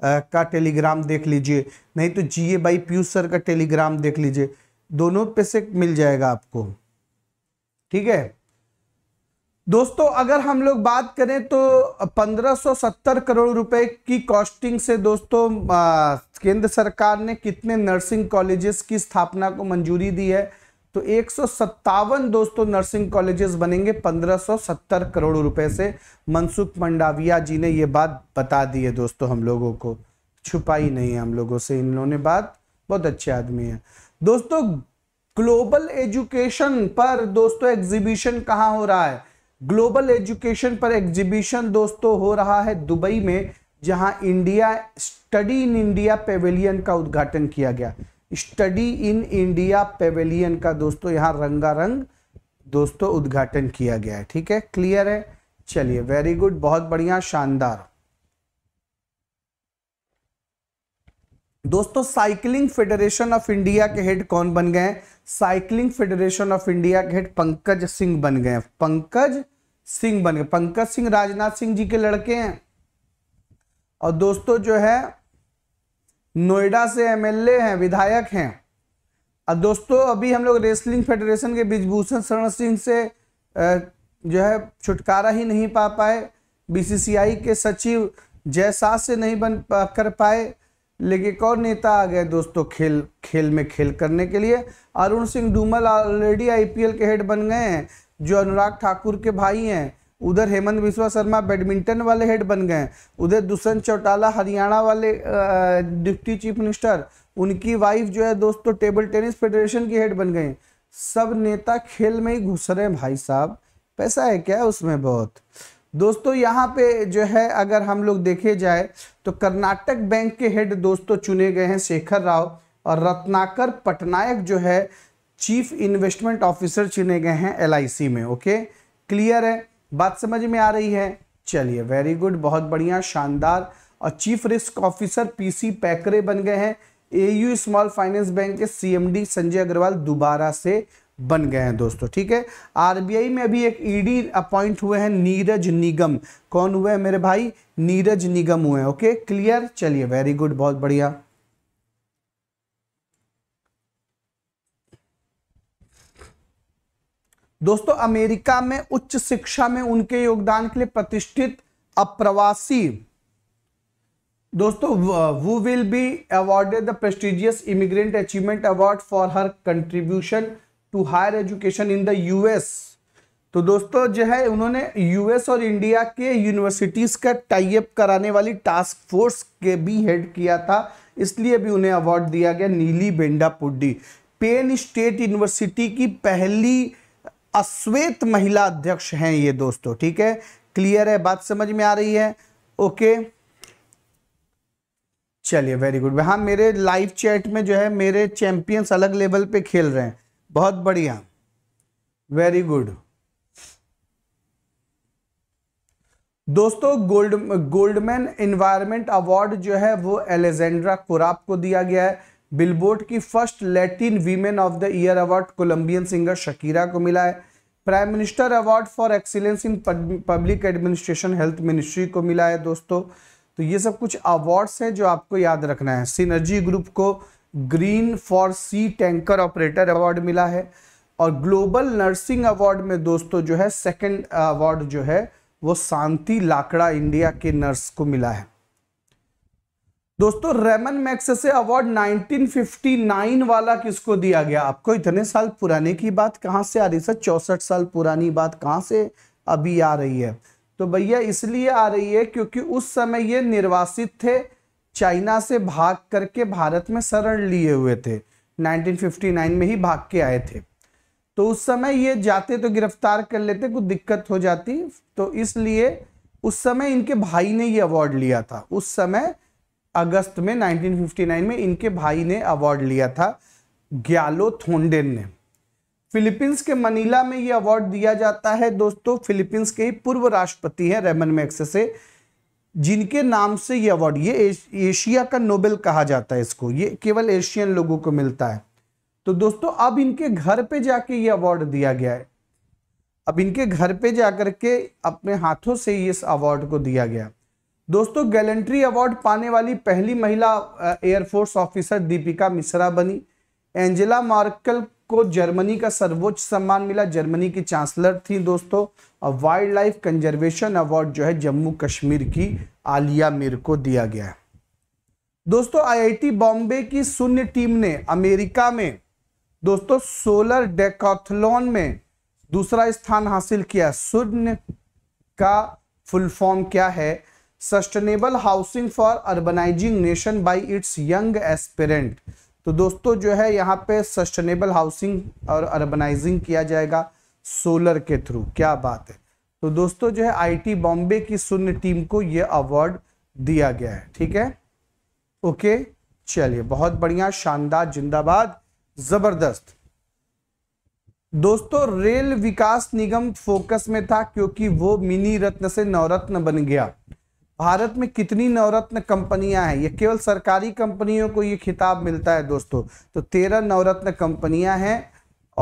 का टेलीग्राम देख लीजिए नहीं तो जीए बाई पीयूष सर का टेलीग्राम देख लीजिए दोनों पे से मिल जाएगा आपको ठीक है दोस्तों अगर हम लोग बात करें तो 1570 करोड़ रुपए की कॉस्टिंग से दोस्तों केंद्र सरकार ने कितने नर्सिंग कॉलेजेस की स्थापना को मंजूरी दी है तो एक दोस्तों नर्सिंग कॉलेजेस बनेंगे 1570 करोड़ रुपए से मनसुख मंडाविया जी ने ये बात बता दी है दोस्तों हम लोगों को छुपाई नहीं है हम लोगों से इन लोगों ने बात बहुत अच्छे आदमी है दोस्तों ग्लोबल एजुकेशन पर दोस्तों एग्जीबिशन कहाँ हो रहा है ग्लोबल एजुकेशन पर एग्जीबिशन दोस्तों हो रहा है दुबई में जहां India study in India pavilion का उद्घाटन किया गया स्टडी इन इंडिया पेवेलियन का दोस्तों यहाँ रंगारंग दोस्तों उद्घाटन किया गया है ठीक है क्लियर है चलिए वेरी गुड बहुत बढ़िया शानदार दोस्तों साइकिलिंग फेडरेशन ऑफ इंडिया के हेड कौन बन गए साइकिलिंग फेडरेशन ऑफ इंडिया के हेड पंकज सिंह बन गए पंकज सिंह बन गए पंकज सिंह राजनाथ सिंह जी के लड़के हैं और दोस्तों जो है नोएडा से एमएलए हैं विधायक हैं और दोस्तों अभी हम लोग रेसलिंग फेडरेशन के बिजभूषण शरण सिंह से जो है छुटकारा ही नहीं पा पाए बीसीसीआई के सचिव जय शाह से नहीं बन कर पाए लेकिन एक और नेता आ गए दोस्तों खेल खेल में खेल करने के लिए अरुण सिंह डूमल ऑलरेडी आईपीएल के हेड बन गए हैं जो अनुराग ठाकुर के भाई हैं उधर हेमंत विश्वा शर्मा बैडमिंटन वाले हेड बन गए उधर दुष्यंत चौटाला हरियाणा वाले डिप्टी चीफ मिनिस्टर उनकी वाइफ जो है दोस्तों टेबल टेनिस फेडरेशन की हेड बन गए सब नेता खेल में ही घुस रहे हैं भाई साहब पैसा है क्या उसमें बहुत दोस्तों यहाँ पे जो है अगर हम लोग देखे जाए तो कर्नाटक बैंक के हेड दोस्तों तो चुने गए हैं शेखर राव और रत्नाकर पटनायक जो है चीफ इन्वेस्टमेंट ऑफिसर चुने गए हैं एलआईसी में ओके क्लियर है बात समझ में आ रही है चलिए वेरी गुड बहुत बढ़िया शानदार और chief risk officer PC Paikray बन गए हैं एयू स्मॉल फाइनेंस बैंक के सीएमडी संजय अग्रवाल दोबारा से बन गए हैं दोस्तों ठीक है आरबीआई में अभी एक ईडी e अपॉइंट हुए हैं नीरज निगम कौन हुए हैं मेरे भाई नीरज निगम हुए हैं ओके क्लियर चलिए वेरी गुड बहुत बढ़िया दोस्तों अमेरिका में उच्च शिक्षा में उनके योगदान के लिए प्रतिष्ठित अप्रवासी दोस्तों वो will be awarded the prestigious immigrant achievement award for her contribution to higher education in the US तो दोस्तों जो है उन्होंने यूएस और इंडिया के यूनिवर्सिटीज़ का टाइप कराने वाली टास्क फोर्स के भी हेड किया था इसलिए भी उन्हें अवार्ड दिया गया नीली बेंडापुडी पेन स्टेट यूनिवर्सिटी की पहली अश्वेत महिला अध्यक्ष हैं ये दोस्तों ठीक है क्लियर है बात समझ में आ रही है ओके चलिए वेरी गुड हाँ मेरे लाइव चैट में जो है मेरे चैंपियंस अलग लेवल पे खेल रहे हैं बहुत बढ़िया वेरी गुड दोस्तों गोल्ड गोल्डमैन इन्वायरमेंट अवार्ड जो है वो एलेजेंड्रा कुराप को दिया गया है बिलबोर्ड की first Latin women of the year award Colombian singer Shakira को मिला है prime minister award for excellence in public administration health ministry को मिला है दोस्तों तो ये सब कुछ अवार्ड्स हैं जो आपको याद रखना है सिनर्जी ग्रुप को green for sea tanker operator award मिला है और ग्लोबल नर्सिंग अवार्ड में दोस्तों जो है सेकंड अवार्ड जो है वो शांति लाकड़ा इंडिया के नर्स को मिला है दोस्तों रेमन मैक्स से अवार्ड 1959 वाला किसको दिया गया आपको इतने साल पुराने की बात कहां से आ रही सर चौसठ साल पुरानी बात कहां से अभी आ रही है तो भैया इसलिए आ रही है क्योंकि उस समय ये निर्वासित थे चाइना से भाग करके भारत में शरण लिए हुए थे 1959 में ही भाग के आए थे तो उस समय ये जाते तो गिरफ्तार कर लेते कुछ दिक्कत हो जाती तो इसलिए उस समय इनके भाई ने ये अवार्ड लिया था उस समय अगस्त में 1959 में इनके भाई ने अवार्ड लिया था ग्यालो थोंडेन ने फिलीपींस के मनीला में ये अवार्ड दिया जाता है दोस्तों फिलीपींस के ही पूर्व राष्ट्रपति हैं रेमन मैक्स से जिनके नाम से ये अवार्ड ये एशिया का नोबेल कहा जाता है इसको ये केवल एशियन लोगों को मिलता है तो दोस्तों अब इनके घर पे जाके ये अवार्ड दिया गया है अब इनके घर पे जाकर के अपने हाथों से इस अवार्ड को दिया गया दोस्तों गैलेंट्री अवार्ड पाने वाली पहली महिला एयरफोर्स ऑफिसर दीपिका मिश्रा बनी एंजेला मार्कल को जर्मनी का सर्वोच्च सम्मान मिला जर्मनी की चांसलर थी दोस्तों और वाइल्ड लाइफ कंजर्वेशन अवार्ड जो है जम्मू कश्मीर की आलिया मीर को दिया गया है दोस्तों आईआईटी बॉम्बे की शून्य टीम ने अमेरिका में दोस्तों सोलर डेकॉथलॉन में दूसरा स्थान हासिल किया शून्य का फुल फॉर्म क्या है sustainable housing for urbanising nation by its young aspirant तो दोस्तों जो है यहाँ पे सस्टेनेबल हाउसिंग और अर्बनाइजिंग किया जाएगा सोलर के थ्रू क्या बात है तो दोस्तों जो है आईटी बॉम्बे की शून्य टीम को ये अवार्ड दिया गया है ठीक है ओके चलिए बहुत बढ़िया शानदार जिंदाबाद जबरदस्त दोस्तों रेल विकास निगम फोकस में था क्योंकि वो मिनी रत्न से नवरत्न बन गया भारत में कितनी नवरत्न कंपनियां हैं ये केवल सरकारी कंपनियों को ये खिताब मिलता है दोस्तों तो तेरह नवरत्न कंपनियां हैं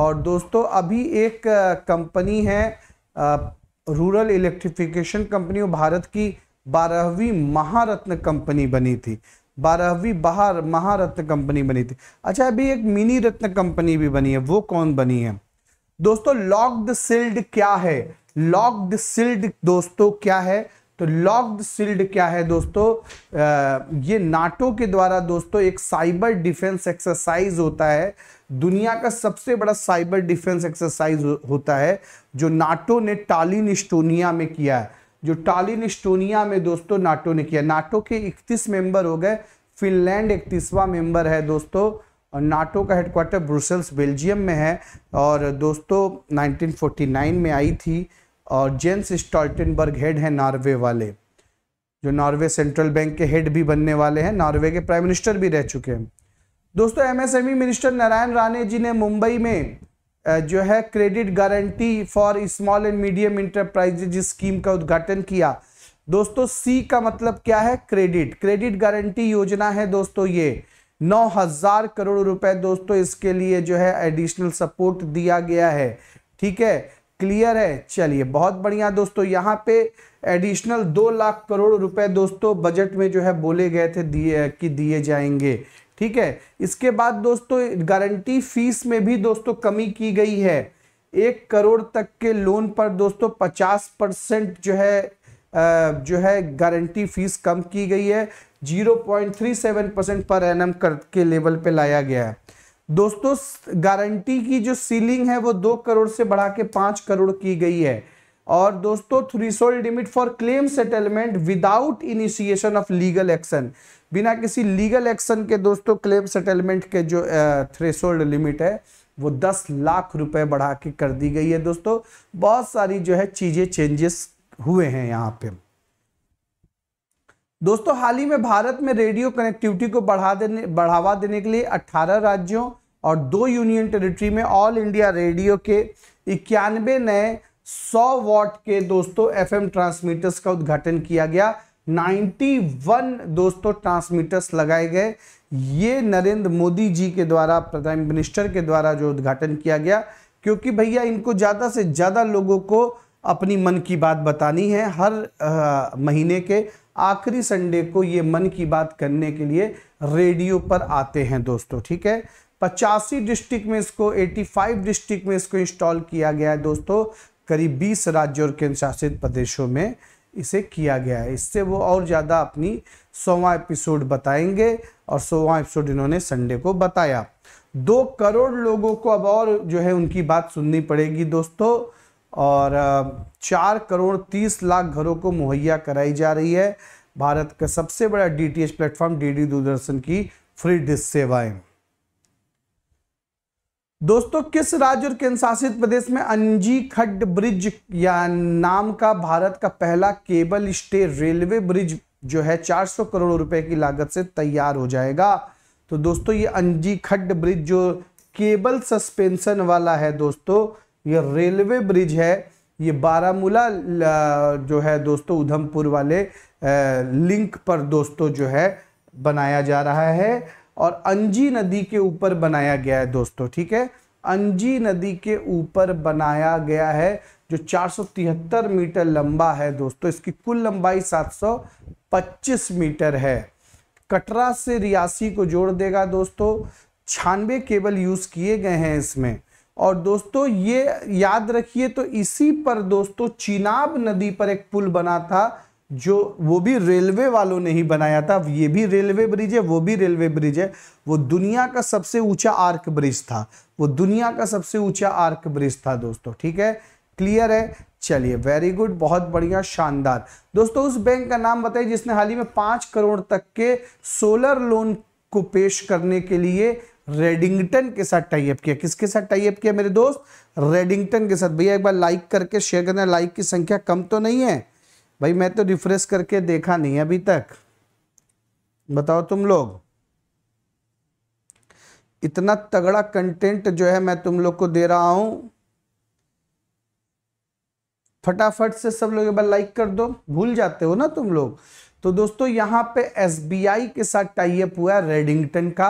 और दोस्तों अभी एक कंपनी है रूरल इलेक्ट्रिफिकेशन कंपनी भारत की बारहवीं महारत्न कंपनी बनी थी बारहवीं बाहर महारत्न कंपनी बनी थी अच्छा अभी एक मिनी रत्न कंपनी भी बनी है वो कौन बनी है दोस्तों लॉक्ड सिल्ड क्या है लॉक्ड सिल्ड दोस्तों क्या है तो लॉक्ड सील्ड क्या है दोस्तों आ, ये नाटो के द्वारा दोस्तों एक साइबर डिफेंस एक्सरसाइज होता है दुनिया का सबसे बड़ा साइबर डिफेंस एक्सरसाइज होता है जो नाटो ने टालिन एस्टोनिया में किया है जो टालिन इस्टोनिया में दोस्तों नाटो ने किया नाटो के इकतीस मेंबर हो गए फिनलैंड इकतीसवां मेंबर है दोस्तों और नाटो का हेडक्वार्टर ब्रुसेल्स बेल्जियम में है और दोस्तों 1949 में आई थी और जेंस स्टॉल्टनबर्ग हेड हैं नॉर्वे वाले जो नॉर्वे सेंट्रल बैंक के हेड भी बनने वाले हैं नॉर्वे के प्राइम मिनिस्टर भी रह चुके हैं दोस्तों MSME e minister Narayan Rane ji ने मुंबई में जो है credit guarantee for small and medium enterprises scheme का उद्घाटन किया दोस्तों सी का मतलब क्या है क्रेडिट क्रेडिट गारंटी योजना है दोस्तों ये नौ हजार करोड़ रुपए दोस्तों इसके लिए जो है एडिशनल सपोर्ट दिया गया है ठीक है क्लियर है चलिए बहुत बढ़िया दोस्तों यहाँ पे एडिशनल दो लाख करोड़ रुपए दोस्तों बजट में जो है बोले गए थे दिए कि दिए जाएंगे ठीक है इसके बाद दोस्तों गारंटी फीस में भी दोस्तों कमी की गई है एक करोड़ तक के लोन पर दोस्तों पचास परसेंट जो है जो है गारंटी फीस कम की गई है zero point three seven percent पर एम कर के लेवल पे लाया गया है दोस्तों गारंटी की जो सीलिंग है वो दो करोड़ से बढ़ा के पांच करोड़ की गई है और दोस्तों threshold limit for claim settlement without initiation of legal action बिना किसी लीगल एक्शन के दोस्तों क्लेम सेटलमेंट के जो थ्रेसोल्ड लिमिट है वो दस लाख रुपए बढ़ा के कर दी गई है दोस्तों बहुत सारी जो है चीजें चेंजेस हुए हैं यहाँ पे दोस्तों हाल ही में भारत में रेडियो कनेक्टिविटी को बढ़ा देने बढ़ावा देने के लिए 18 राज्यों और दो यूनियन टेरिटरी में ऑल इंडिया रेडियो के इक्यानवे नए 100 वॉट के दोस्तों एफएम ट्रांसमीटर्स का उद्घाटन किया गया 91 दोस्तों ट्रांसमीटर्स लगाए गए ये नरेंद्र मोदी जी के द्वारा प्राइम मिनिस्टर के द्वारा जो उद्घाटन किया गया क्योंकि भैया इनको ज़्यादा से ज़्यादा लोगों को अपनी मन की बात बतानी है हर आ, महीने के आखिरी संडे को ये मन की बात करने के लिए रेडियो पर आते हैं दोस्तों ठीक है पचासी डिस्ट्रिक्ट में इसको 85 डिस्ट्रिक्ट में इसको इंस्टॉल किया गया है दोस्तों करीब 20 राज्यों और केंद्र शासित प्रदेशों में इसे किया गया है इससे वो और ज़्यादा अपनी सोवा एपिसोड बताएंगे और सौवा एपिसोड इन्होंने संडे को बताया दो करोड़ लोगों को अब और जो है उनकी बात सुननी पड़ेगी दोस्तों और चार करोड़ तीस लाख घरों को मुहैया कराई जा रही है भारत का सबसे बड़ा डीटीएच प्लेटफॉर्म डीडी दूरदर्शन की फ्री डिश सेवाएं दोस्तों किस राज्य और केंद्र शासित प्रदेश में अंजी खड्ड ब्रिज या नाम का भारत का पहला केबल स्टे रेलवे ब्रिज जो है 400 करोड़ रुपए की लागत से तैयार हो जाएगा तो दोस्तों ये अंजी खड्ड ब्रिज जो केबल सस्पेंशन वाला है दोस्तों ये रेलवे ब्रिज है ये बारामूला जो है दोस्तों उधमपुर वाले लिंक पर दोस्तों जो है बनाया जा रहा है और अंजी नदी के ऊपर बनाया गया है दोस्तों ठीक है अंजी नदी के ऊपर बनाया गया है जो 473 मीटर लंबा है दोस्तों इसकी कुल लंबाई 725 मीटर है कटरा से रियासी को जोड़ देगा दोस्तों छानवे केबल यूज़ किए गए हैं इसमें और दोस्तों ये याद रखिए तो इसी पर दोस्तों चिनाब नदी पर एक पुल बना था जो वो भी रेलवे वालों ने ही बनाया था ये भी रेलवे ब्रिज है वो भी रेलवे ब्रिज है वो दुनिया का सबसे ऊंचा आर्क ब्रिज था वो दुनिया का सबसे ऊंचा आर्क ब्रिज था दोस्तों ठीक है क्लियर है चलिए वेरी गुड बहुत बढ़िया शानदार दोस्तों उस बैंक का नाम बताइए जिसने हाल ही में पांच करोड़ तक के सोलर लोन को पेश करने के लिए रेडिंगटन के साथ टाइप किया किसके साथ टाइप किया मेरे दोस्त रेडिंगटन के साथ भैया एक बार लाइक करके शेयर करना लाइक की संख्या कम तो नहीं है भाई मैं तो रिफ्रेश करके देखा नहीं अभी तक बताओ तुम लोग इतना तगड़ा कंटेंट जो है मैं तुम लोग को दे रहा हूं फटाफट से सब लोग एक बार लाइक कर दो भूल जाते हो ना तुम लोग तो दोस्तों यहां पे एसबीआई के साथ टाइप हुआ है रेडिंगटन का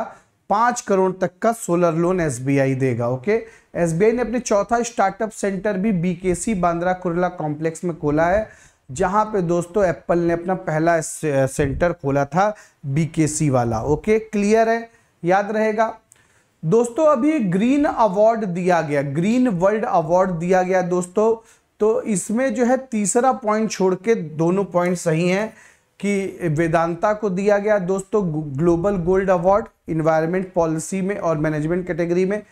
पांच करोड़ तक का सोलर लोन एसबीआई देगा ओके एसबीआई ने अपने चौथा स्टार्टअप सेंटर भी बीकेसी बांद्रा कुरला कॉम्प्लेक्स में खोला है जहाँ पे दोस्तों एप्पल ने अपना पहला सेंटर खोला था बीकेसी वाला ओके क्लियर है याद रहेगा दोस्तों अभी ग्रीन अवार्ड दिया गया ग्रीन वर्ल्ड अवार्ड दिया गया दोस्तों तो इसमें जो है तीसरा पॉइंट छोड़ के दोनों पॉइंट सही हैं कि वेदांता को दिया गया दोस्तों global gold award environment policy में और मैनेजमेंट कैटेगरी में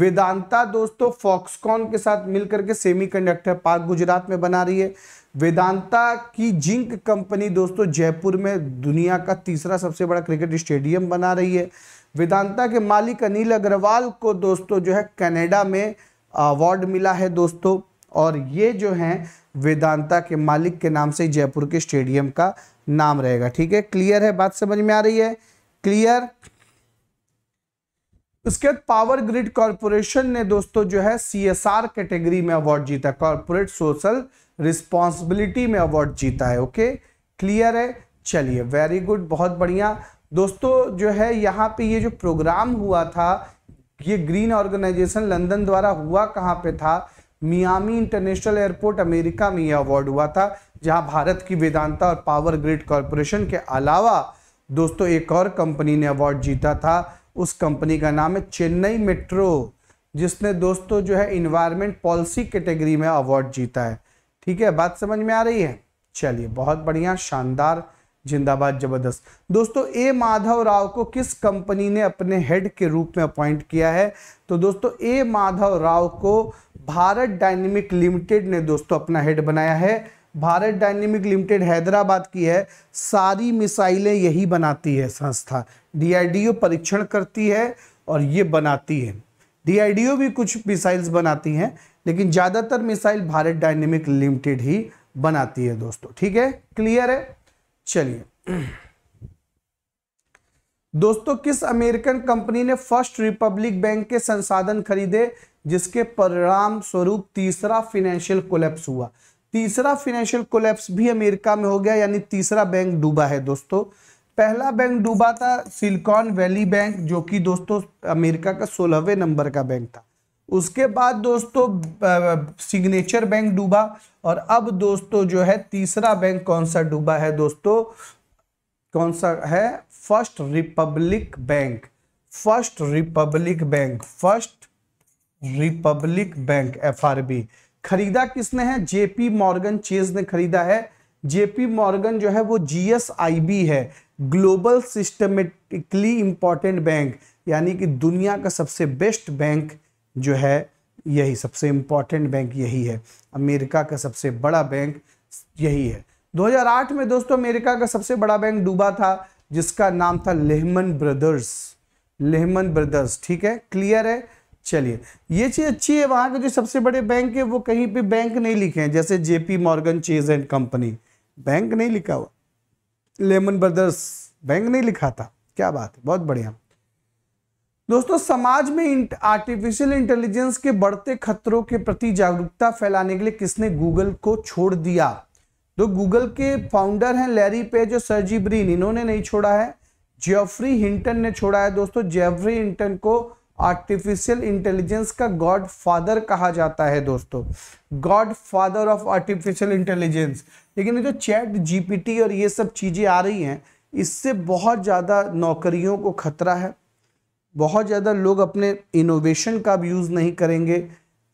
वेदांता दोस्तों फॉक्सकॉन के साथ मिलकर के सेमीकंडक्टर पार्क गुजरात में बना रही है वेदांता की जिंक कंपनी दोस्तों जयपुर में दुनिया का तीसरा सबसे बड़ा क्रिकेट स्टेडियम बना रही है वेदांता के मालिक अनिल अग्रवाल को दोस्तों जो है कनाडा में अवार्ड मिला है दोस्तों और ये जो है वेदांता के मालिक के नाम से जयपुर के स्टेडियम का नाम रहेगा ठीक है क्लियर है बात समझ में आ रही है क्लियर उसके बाद पावर ग्रिड कॉरपोरेशन ने दोस्तों जो है सीएसआर कैटेगरी में अवार्ड जीता कॉरपोरेट सोशल रिस्पॉन्सिबिलिटी में अवार्ड जीता है ओके क्लियर है चलिए वेरी गुड बहुत बढ़िया दोस्तों जो है यहाँ पे ये जो प्रोग्राम हुआ था ये ग्रीन ऑर्गेनाइजेशन लंदन द्वारा हुआ कहाँ पे था मियामी इंटरनेशनल एयरपोर्ट अमेरिका में यह अवार्ड हुआ था जहाँ भारत की वेदांता और पावर ग्रिड कॉरपोरेशन के अलावा दोस्तों एक और कंपनी ने अवार्ड जीता था उस कंपनी का नाम है चेन्नई मेट्रो जिसने दोस्तों जो है इन्वायरमेंट पॉलिसी कैटेगरी में अवार्ड जीता है ठीक है बात समझ में आ रही है चलिए बहुत बढ़िया शानदार जिंदाबाद जबरदस्त दोस्तों ए माधव राव को किस कंपनी ने अपने हेड के रूप में अपॉइंट किया है तो दोस्तों ए माधव राव को भारत डायनेमिक लिमिटेड ने दोस्तों अपना हेड बनाया है भारत डायनेमिक लिमिटेड हैदराबाद की है सारी मिसाइलें यही बनाती है संस्था डीआईडीओ परीक्षण करती है और ये बनाती है डीआईडीओ भी कुछ मिसाइल्स बनाती हैं लेकिन ज़्यादातर मिसाइल भारत डायनेमिक लिमिटेड ही बनाती है दोस्तों ठीक है क्लियर है चलिए दोस्तों किस अमेरिकन कंपनी ने फर्स्ट रिपब्लिक बैंक के संसाधन खरीदे जिसके परिणाम स्वरूप तीसरा फिनेंशियल कोलेप्स हुआ तीसरा फिनेंशियल कोलेप्स भी अमेरिका में हो गया यानी तीसरा बैंक डूबा है दोस्तों पहला बैंक डूबा था सिलिकॉन वैली बैंक जो कि दोस्तों अमेरिका का सोलहवें नंबर का बैंक था उसके बाद दोस्तों सिग्नेचर बैंक डूबा और अब दोस्तों जो है तीसरा बैंक कौन सा डूबा है दोस्तों कौन सा है first republic bank first republic bank first republic bank FRB खरीदा किसने है जेपी मॉर्गन चेज ने खरीदा है जेपी मॉर्गन जो है वो जीएसआईबी है ग्लोबल सिस्टमेटिकली इंपॉर्टेंट बैंक यानी कि दुनिया का सबसे बेस्ट बैंक जो है यही सबसे इम्पॉर्टेंट बैंक यही है अमेरिका का सबसे बड़ा बैंक यही है 2008 में दोस्तों अमेरिका का सबसे बड़ा बैंक डूबा था जिसका नाम था लेहमन ब्रदर्स लेहमन ब्रदर्स ठीक है क्लियर है चलिए ये चीज़ अच्छी है वहाँ के जो सबसे बड़े बैंक है वो कहीं पे बैंक नहीं लिखे हैं जैसे JP Morgan chase and company bank नहीं लिखा हुआ लेमन ब्रदर्स बैंक नहीं लिखा था क्या बात है बहुत बढ़िया दोस्तों समाज में आर्टिफिशियल इंटेलिजेंस के बढ़ते खतरों के प्रति जागरूकता फैलाने के लिए किसने गूगल को छोड़ दिया तो गूगल के फाउंडर हैं लैरी पेज और सरजी ब्रीन इन्होंने नहीं छोड़ा है जेफरी हिंटन ने छोड़ा है दोस्तों जेफरी हिंटन को आर्टिफिशियल इंटेलिजेंस का गॉड फादर कहा जाता है दोस्तों godfather of artificial intelligence लेकिन ये जो चैट जीपीटी और ये सब चीज़ें आ रही हैं इससे बहुत ज़्यादा नौकरियों को खतरा है बहुत ज़्यादा लोग अपने इनोवेशन का भी यूज़ नहीं करेंगे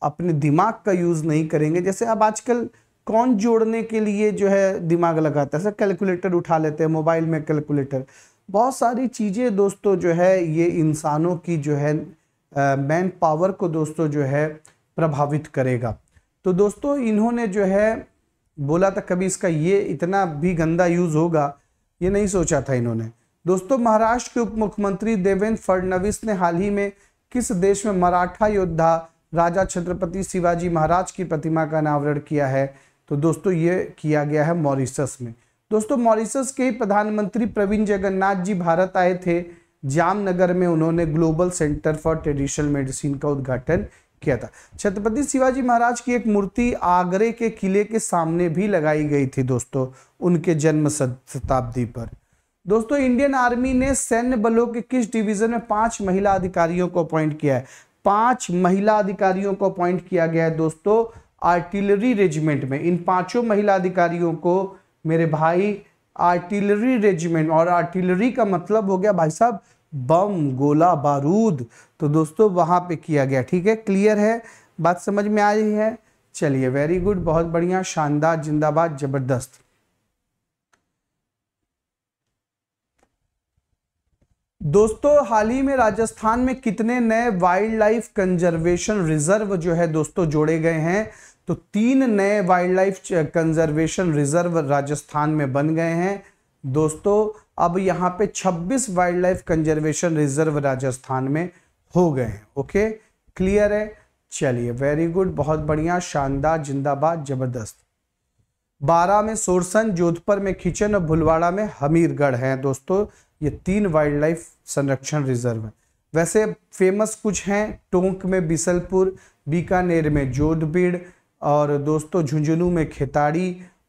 अपने दिमाग का यूज़ नहीं करेंगे जैसे अब आजकल कौन जोड़ने के लिए जो है दिमाग लगाता है सर कैलकुलेटर उठा लेते हैं मोबाइल में कैलकुलेटर बहुत सारी चीज़ें दोस्तों जो है ये इंसानों की जो है मैन पावर को दोस्तों जो है प्रभावित करेगा तो दोस्तों इन्होंने जो है बोला था कभी इसका ये इतना भी गंदा यूज़ होगा ये नहीं सोचा था इन्होंने दोस्तों महाराष्ट्र के उप मुख्यमंत्री देवेंद्र फडणवीस ने हाल ही में किस देश में मराठा योद्धा राजा छत्रपति शिवाजी महाराज की प्रतिमा का अनावरण किया है तो दोस्तों ये किया गया है मॉरिशस में दोस्तों मॉरिशस के प्रधानमंत्री प्रवीण जगन्नाथ जी भारत आए थे जामनगर में उन्होंने global centre for traditional medicine का उद्घाटन किया था छत्रपति शिवाजी महाराज की एक मूर्ति आगरे के किले के सामने भी लगाई गई थी दोस्तों उनके जन्म शताब्दी पर दोस्तों इंडियन आर्मी ने सैन्य बलों के किस डिवीजन में पांच महिला अधिकारियों को अपॉइंट किया है पांच महिला अधिकारियों को अपॉइंट किया गया है दोस्तों आर्टिलरी रेजिमेंट में इन पांचों महिला अधिकारियों को मेरे भाई आर्टिलरी रेजिमेंट और आर्टिलरी का मतलब हो गया भाई साहब बम गोला बारूद तो दोस्तों वहां पे किया गया ठीक है क्लियर है बात समझ में आ रही है चलिए वेरी गुड बहुत बढ़िया शानदार जिंदाबाद जबरदस्त दोस्तों हाल ही में राजस्थान में कितने नए वाइल्ड लाइफ कंजर्वेशन रिजर्व जो है दोस्तों जोड़े गए हैं तो तीन नए wildlife conservation reserve Rajasthan में बन गए हैं दोस्तों अब यहाँ पे 26 wildlife conservation reserve Rajasthan में हो गए हैं ओके क्लियर है चलिए वेरी गुड बहुत बढ़िया शानदार जिंदाबाद जबरदस्त बारह में सोरसन जोधपुर में खिचन और भुलवाड़ा में हमीरगढ़ है दोस्तों ये तीन वाइल्ड लाइफ संरक्षण रिजर्व है वैसे फेमस कुछ हैं टोंक में बिसलपुर बीकानेर में जोधबीड़ और दोस्तों झुंझुनू में खेताड़ी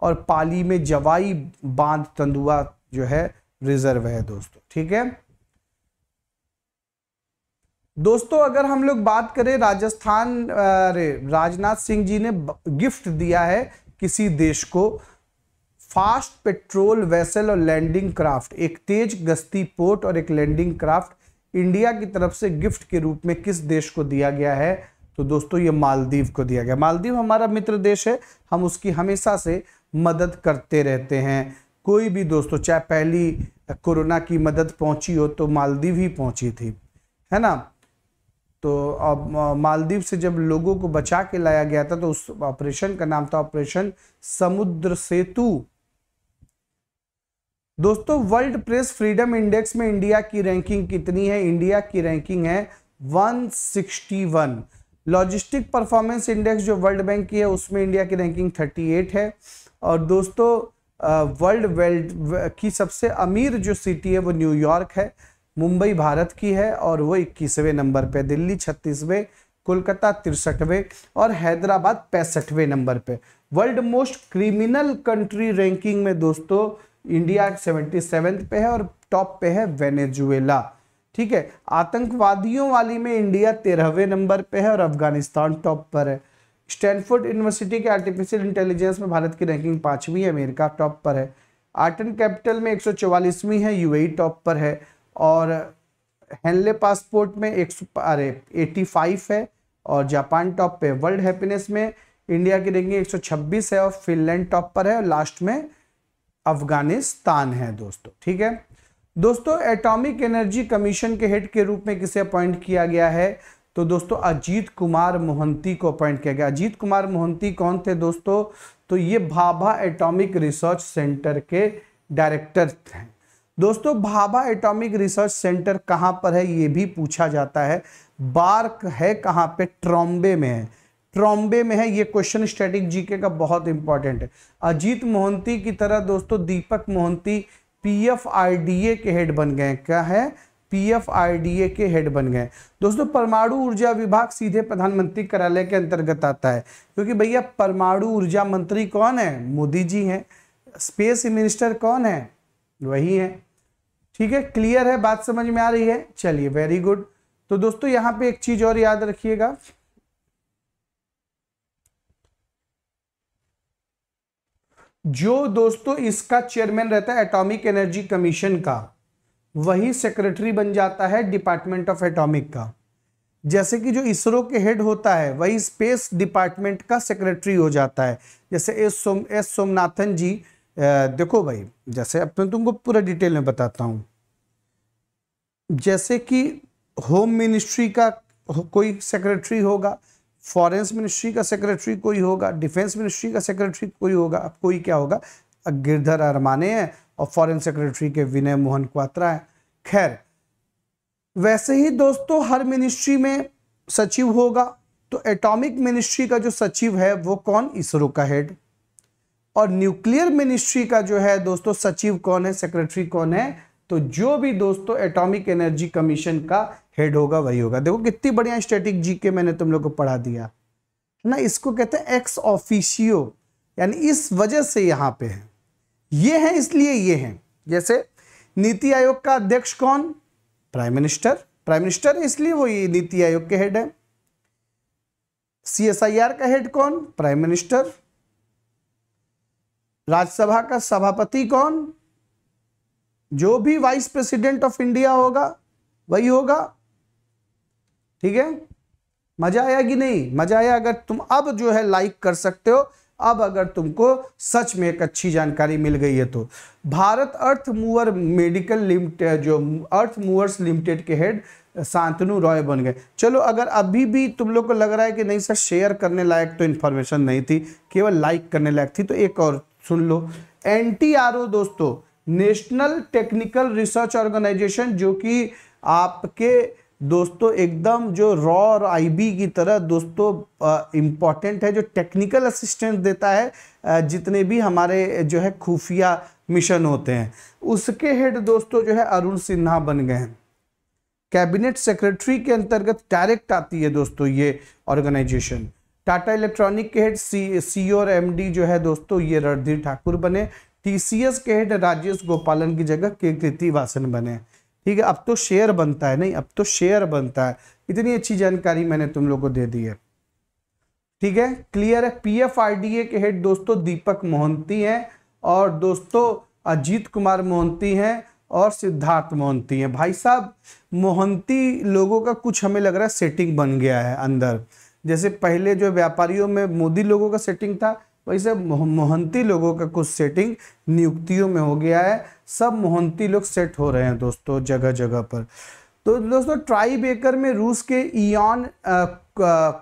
और पाली में जवाई बांध तंदुआ जो है रिजर्व है दोस्तों ठीक है दोस्तों अगर हम लोग बात करें राजस्थान अरे राजनाथ सिंह जी ने गिफ्ट दिया है किसी देश को फास्ट पेट्रोल वेसल और लैंडिंग क्राफ्ट एक तेज गश्ती पोर्ट और एक लैंडिंग क्राफ्ट इंडिया की तरफ से गिफ्ट के रूप में किस देश को दिया गया है तो दोस्तों ये मालदीव को दिया गया मालदीव हमारा मित्र देश है हम उसकी हमेशा से मदद करते रहते हैं कोई भी दोस्तों चाहे पहली कोरोना की मदद पहुंची हो तो मालदीव ही पहुंची थी है ना तो अब मालदीव से जब लोगों को बचा के लाया गया था तो उस ऑपरेशन का नाम था ऑपरेशन समुद्र सेतु दोस्तों वर्ल्ड प्रेस फ्रीडम इंडेक्स में इंडिया की रैंकिंग कितनी है इंडिया की रैंकिंग है 161 लॉजिस्टिक परफॉर्मेंस इंडेक्स जो वर्ल्ड बैंक की है उसमें इंडिया की रैंकिंग 38 है और दोस्तों वर्ल्ड वेल्ड की सबसे अमीर जो सिटी है वो न्यूयॉर्क है मुंबई भारत की है और वो इक्कीसवें नंबर पर दिल्ली छत्तीसवें कोलकाता तिरसठवें और हैदराबाद पैंसठवें नंबर पर world most criminal country ranking में दोस्तों इंडिया सेवेंटी सेवेंथ पे है और टॉप पे है वेनेजुएला ठीक है आतंकवादियों वाली में इंडिया तेरहवें नंबर पे है और अफगानिस्तान टॉप पर है स्टैनफोर्ड यूनिवर्सिटी के आर्टिफिशियल इंटेलिजेंस में भारत की रैंकिंग पाँचवीं है अमेरिका टॉप पर है आर्टन कैपिटल में एक है यू टॉप पर है और हेनले पासपोर्ट में एक अरे एटी है और जापान टॉप पे वर्ल्ड हैप्पीनेस में इंडिया की रैंकिंग 126 है और फिनलैंड टॉप पर है और लास्ट में अफगानिस्तान है दोस्तों ठीक है दोस्तों एटॉमिक एनर्जी कमीशन के हेड के रूप में किसे अपॉइंट किया गया है तो दोस्तों अजीत कुमार मोहंती को अपॉइंट किया गया अजीत कुमार मोहंती कौन थे दोस्तों तो ये भाभा एटॉमिक रिसर्च सेंटर के डायरेक्टर थे दोस्तों भाभा एटॉमिक रिसर्च सेंटर कहाँ पर है ये भी पूछा जाता है बार्क है कहाँ पे ट्रॉम्बे में है ट्रॉम्बे में है ये क्वेश्चन स्टैटिक जीके का बहुत इंपॉर्टेंट है अजीत मोहंती की तरह दोस्तों दीपक मोहंती पीएफआरडीए के हेड बन गए क्या है पीएफआरडीए के हेड बन गए दोस्तों परमाणु ऊर्जा विभाग सीधे प्रधानमंत्री कार्यालय के अंतर्गत आता है क्योंकि भैया परमाणु ऊर्जा मंत्री कौन है मोदी जी हैं स्पेस मिनिस्टर कौन है वही है ठीक है क्लियर है बात समझ में आ रही है चलिए वेरी गुड तो दोस्तों यहाँ पे एक चीज़ और याद रखिएगा जो दोस्तों इसका चेयरमैन रहता है एटॉमिक एनर्जी कमीशन का वही सेक्रेटरी बन जाता है डिपार्टमेंट ऑफ एटॉमिक का जैसे कि जो इसरो के हेड होता है वही स्पेस डिपार्टमेंट का सेक्रेटरी हो जाता है जैसे एस सोम एस सोमनाथन जी देखो भाई जैसे अब मैं तो तुमको पूरा डिटेल में बताता हूँ जैसे कि होम मिनिस्ट्री का कोई सेक्रेटरी होगा फॉरेंस मिनिस्ट्री का सेक्रेटरी कोई होगा डिफेंस मिनिस्ट्री का सेक्रेटरी कोई होगा अब कोई क्या होगा गिरधर अरमाने हैं और फॉरेन सेक्रेटरी के विनय मोहन क्वात्रा है खैर वैसे ही दोस्तों हर मिनिस्ट्री में सचिव होगा तो एटॉमिक मिनिस्ट्री का जो सचिव है वो कौन इसरो का हेड और न्यूक्लियर मिनिस्ट्री का जो है दोस्तों सचिव कौन है सेक्रेटरी कौन है तो जो भी दोस्तों एटॉमिक एनर्जी कमीशन का हेड होगा वही होगा देखो कितनी बढ़िया स्टेटिक जी के मैंने तुम लोग को पढ़ा दिया है ना इसको कहते हैं एक्स ऑफिशियो यानी इस वजह से यहाँ पे है ये है इसलिए ये है जैसे नीति आयोग का अध्यक्ष कौन प्राइम मिनिस्टर प्राइम मिनिस्टर इसलिए वो ये नीति आयोग के हेड है सीएसआईआर का हेड कौन प्राइम मिनिस्टर राज्यसभा का सभापति कौन जो भी वाइस प्रेसिडेंट ऑफ इंडिया होगा वही होगा ठीक है मजा आया कि नहीं मजा आया अगर तुम अब जो है लाइक कर सकते हो अब अगर तुमको सच में एक अच्छी जानकारी मिल गई है तो Bharat earth mover medical limited जो अर्थ मूवर्स लिमिटेड के हेड शांतनु रॉय बन गए चलो अगर अभी भी तुम लोग को लग रहा है कि नहीं सर शेयर करने लायक तो इन्फॉर्मेशन नहीं थी केवल लाइक करने लायक थी तो एक और सुन लो एन दोस्तों नेशनल टेक्निकल रिसर्च ऑर्गेनाइजेशन जो कि आपके दोस्तों एकदम जो रॉ और आईबी की तरह दोस्तों इम्पॉर्टेंट है जो टेक्निकल असिस्टेंस देता है जितने भी हमारे जो है खुफिया मिशन होते हैं उसके हेड दोस्तों जो है अरुण सिन्हा बन गए हैं कैबिनेट सेक्रेटरी के अंतर्गत डायरेक्ट आती है दोस्तों ये ऑर्गेनाइजेशन टाटा इलेक्ट्रॉनिक के हेड सी सी और एम जो है दोस्तों ये रणधीर ठाकुर बने टी के हेड राजेश गोपालन की जगह के कृति वासन बने ठीक है अब तो शेयर बनता है नहीं अब तो शेयर बनता है इतनी अच्छी जानकारी मैंने तुम लोग को दे दी है ठीक है क्लियर है P F R D A के हेड दोस्तों दीपक मोहंती हैं और दोस्तों अजीत कुमार मोहंती हैं और सिद्धार्थ मोहंती हैं भाई साहब मोहंती लोगों का कुछ हमें लग रहा है सेटिंग बन गया है अंदर जैसे पहले जो व्यापारियों में मोदी लोगों का सेटिंग था भाई मोहनती मोहंती लोगों का कुछ सेटिंग नियुक्तियों में हो गया है सब मोहंती लोग सेट हो रहे हैं दोस्तों जगह जगह पर तो दोस्तों ट्राई बेकर में रूस के ईन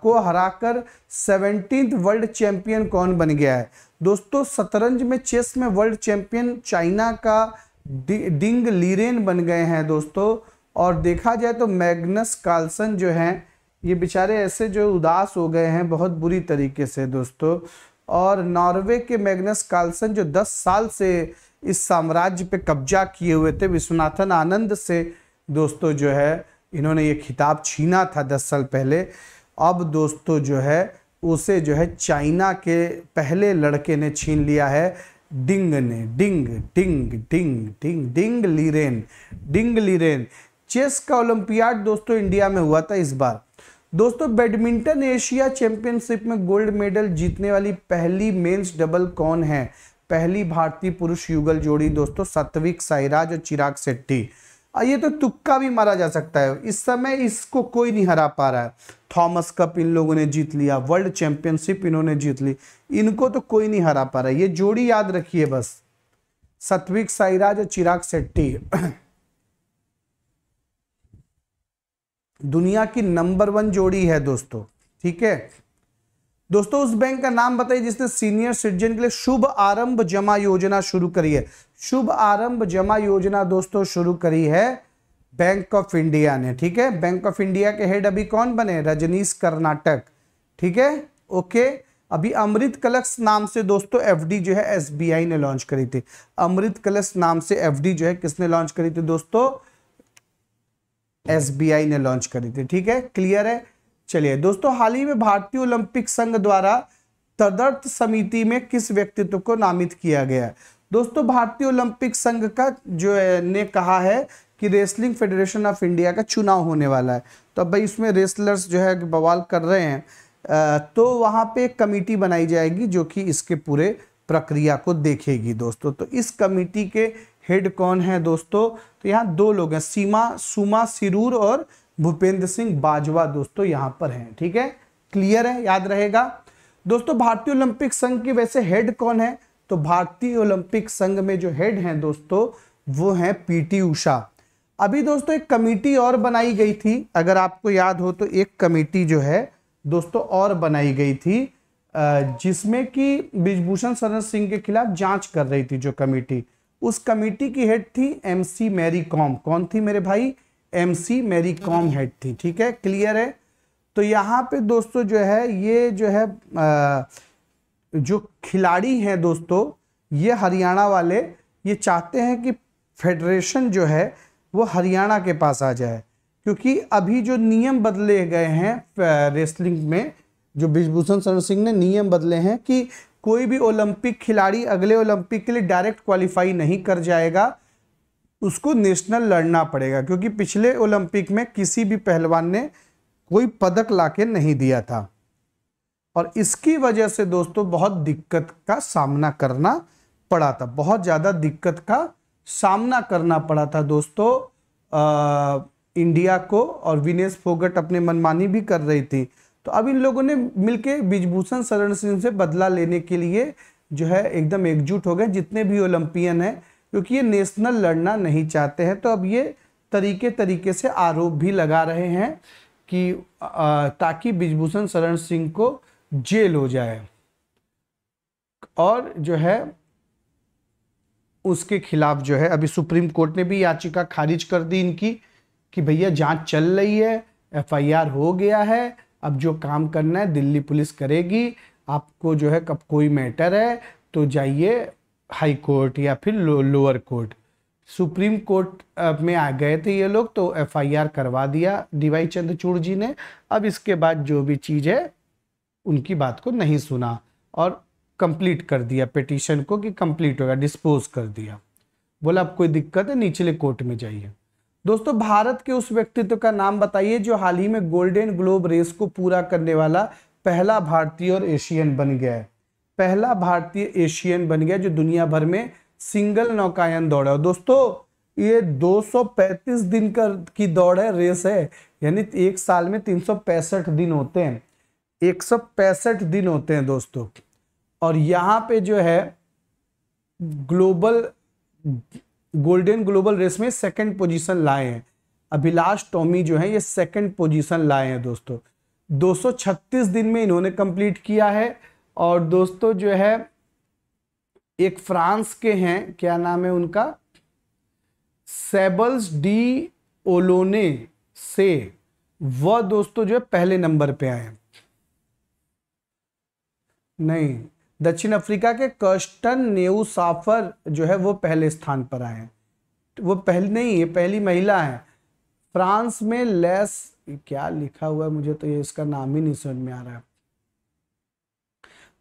को हराकर सेवनटीन वर्ल्ड चैंपियन कौन बन गया है दोस्तों शतरंज में चेस में वर्ल्ड चैंपियन चाइना का डि, डिंग लीरेन बन गए हैं दोस्तों और देखा जाए तो मैग्नस कार्लसन जो हैं ये बेचारे ऐसे जो उदास हो गए हैं बहुत बुरी तरीके से दोस्तों और नॉर्वे के मैग्नस कार्लसन जो 10 साल से इस साम्राज्य पे कब्जा किए हुए थे विश्वनाथन आनंद से दोस्तों जो है इन्होंने ये खिताब छीना था दस साल पहले अब दोस्तों जो है उसे जो है चाइना के पहले लड़के ने छीन लिया है डिंग ने Ding Ding Ding Ding Ding Liren Ding Liren chess का ओलंपियाड दोस्तों इंडिया में हुआ था इस बार दोस्तों बैडमिंटन एशिया चैंपियनशिप में गोल्ड मेडल जीतने वाली पहली मेंस डबल कौन है पहली भारतीय पुरुष युगल जोड़ी दोस्तों सत्विक साईराज और चिराग सेट्टी ये तो तुक्का भी मारा जा सकता है इस समय इसको कोई नहीं हरा पा रहा है थॉमस कप इन लोगों ने जीत लिया वर्ल्ड चैंपियनशिप इन्होंने जीत ली इनको तो कोई नहीं हरा पा रहा है ये जोड़ी याद रखिए बस सत्विक साईराज और चिराग शेट्टी दुनिया की नंबर वन जोड़ी है दोस्तों ठीक है दोस्तों उस बैंक का नाम बताइए जिसने सीनियर सिटीजन के लिए शुभ आरंभ जमा योजना शुरू करी है शुभ आरंभ जमा योजना दोस्तों शुरू करी है बैंक ऑफ इंडिया ने ठीक है बैंक ऑफ इंडिया के हेड अभी कौन बने रजनीश कर्नाटक ठीक है ओके अभी अमृत कलश नाम से दोस्तों एफडी जो है एसबीआई ने लॉन्च करी थी अमृत कलश नाम से एफडी जो है किसने लॉन्च करी थी दोस्तों एसबीआई ने लॉन्च करी थी ठीक है क्लियर है चलिए दोस्तों हाल ही में भारतीय ओलंपिक संघ द्वारा तदर्थ समिति में किस व्यक्तित्व को नामित किया गया दोस्तों भारतीय ओलंपिक संघ का जो ने कहा है कि रेसलिंग फेडरेशन ऑफ इंडिया का चुनाव होने वाला है तो अब भाई इसमें रेसलर्स जो है बवाल कर रहे हैं तो वहाँ पे एक कमेटी बनाई जाएगी जो कि इसके पूरे प्रक्रिया को देखेगी दोस्तों तो इस कमेटी के हेड कौन है दोस्तों तो यहाँ दो लोग हैं सीमा सुमा सिरूर और भूपेंद्र सिंह बाजवा दोस्तों यहाँ पर हैं ठीक है क्लियर है याद रहेगा दोस्तों भारतीय ओलंपिक संघ की वैसे हेड कौन है तो भारतीय ओलंपिक संघ में जो हेड हैं दोस्तों वो हैं पीटी उषा अभी दोस्तों एक कमेटी और बनाई गई थी अगर आपको याद हो तो एक कमेटी जो है दोस्तों और बनाई गई थी जिसमें कि ब्रिजभूषण शरण सिंह के खिलाफ जांच कर रही थी जो कमेटी उस कमेटी की हेड थी एमसी मैरी कॉम कौन थी मेरे भाई एमसी मैरी कॉम हेड थी ठीक है क्लियर है तो यहाँ पे दोस्तों जो है ये जो है जो खिलाड़ी हैं दोस्तों ये हरियाणा वाले ये चाहते हैं कि फेडरेशन जो है वो हरियाणा के पास आ जाए क्योंकि अभी जो नियम बदले गए हैं रेसलिंग में जो ब्रिजभूषण शरण सिंह ने नियम बदले हैं कि कोई भी ओलंपिक खिलाड़ी अगले ओलंपिक के लिए डायरेक्ट क्वालिफाई नहीं कर जाएगा उसको नेशनल लड़ना पड़ेगा क्योंकि पिछले ओलंपिक में किसी भी पहलवान ने कोई पदक लाके नहीं दिया था और इसकी वजह से दोस्तों बहुत दिक्कत का सामना करना पड़ा था बहुत ज़्यादा दिक्कत का सामना करना पड़ा था दोस्तों आ, इंडिया को और विनेश फोगट अपने मनमानी भी कर रही थी तो अब इन लोगों ने के बिजभूषण शरण सिंह से बदला लेने के लिए जो है एकदम एकजुट हो गए जितने भी ओलंपियन हैं क्योंकि ये नेशनल लड़ना नहीं चाहते हैं तो अब ये तरीके तरीके से आरोप भी लगा रहे हैं कि ताकि बिजभूषण शरण सिंह को जेल हो जाए और जो है उसके खिलाफ जो है अभी सुप्रीम कोर्ट ने भी याचिका खारिज कर दी इनकी कि भैया जांच चल रही है एफआईआर हो गया है अब जो काम करना है दिल्ली पुलिस करेगी आपको जो है कब कोई मैटर है तो जाइए हाई कोर्ट या फिर low, lower court supreme court में आ गए थे ये लोग तो एफआईआर करवा दिया डीवाई चंद्रचूड़ जी ने अब इसके बाद जो भी चीज़ है उनकी बात को नहीं सुना और कंप्लीट कर दिया पिटिशन को कि कंप्लीट हो गया डिस्पोज कर दिया बोला अब कोई दिक्कत है निचले कोर्ट में जाइए दोस्तों भारत के उस व्यक्तित्व का नाम बताइए जो हाल ही में गोल्डन ग्लोब रेस को पूरा करने वाला पहला भारतीय और एशियन बन गया है पहला भारतीय एशियन बन गया जो दुनिया भर में सिंगल नौकायन दौड़ है दोस्तों ये 235 दिन का की दौड़ है रेस है यानी एक साल में तीन दिन होते हैं एक दिन होते हैं दोस्तों और यहाँ पे जो है ग्लोबल गोल्डन ग्लोबल रेस में सेकंड पोजीशन लाए हैं अभिलाष टॉमी जो है ये सेकंड पोजीशन लाए हैं दोस्तों 236 दिन में इन्होंने कंप्लीट किया है और दोस्तों जो है एक फ्रांस के हैं क्या नाम है उनका सेबल्स डी ओलोने से वह दोस्तों जो है पहले नंबर पे आए नहीं दक्षिण अफ्रीका के कर्स्टन नेउसाफर जो है वो पहले स्थान पर आए हैं वो पहले नहीं है पहली महिला है फ्रांस में लेस क्या लिखा हुआ है मुझे तो ये इसका नाम ही नहीं समझ में आ रहा है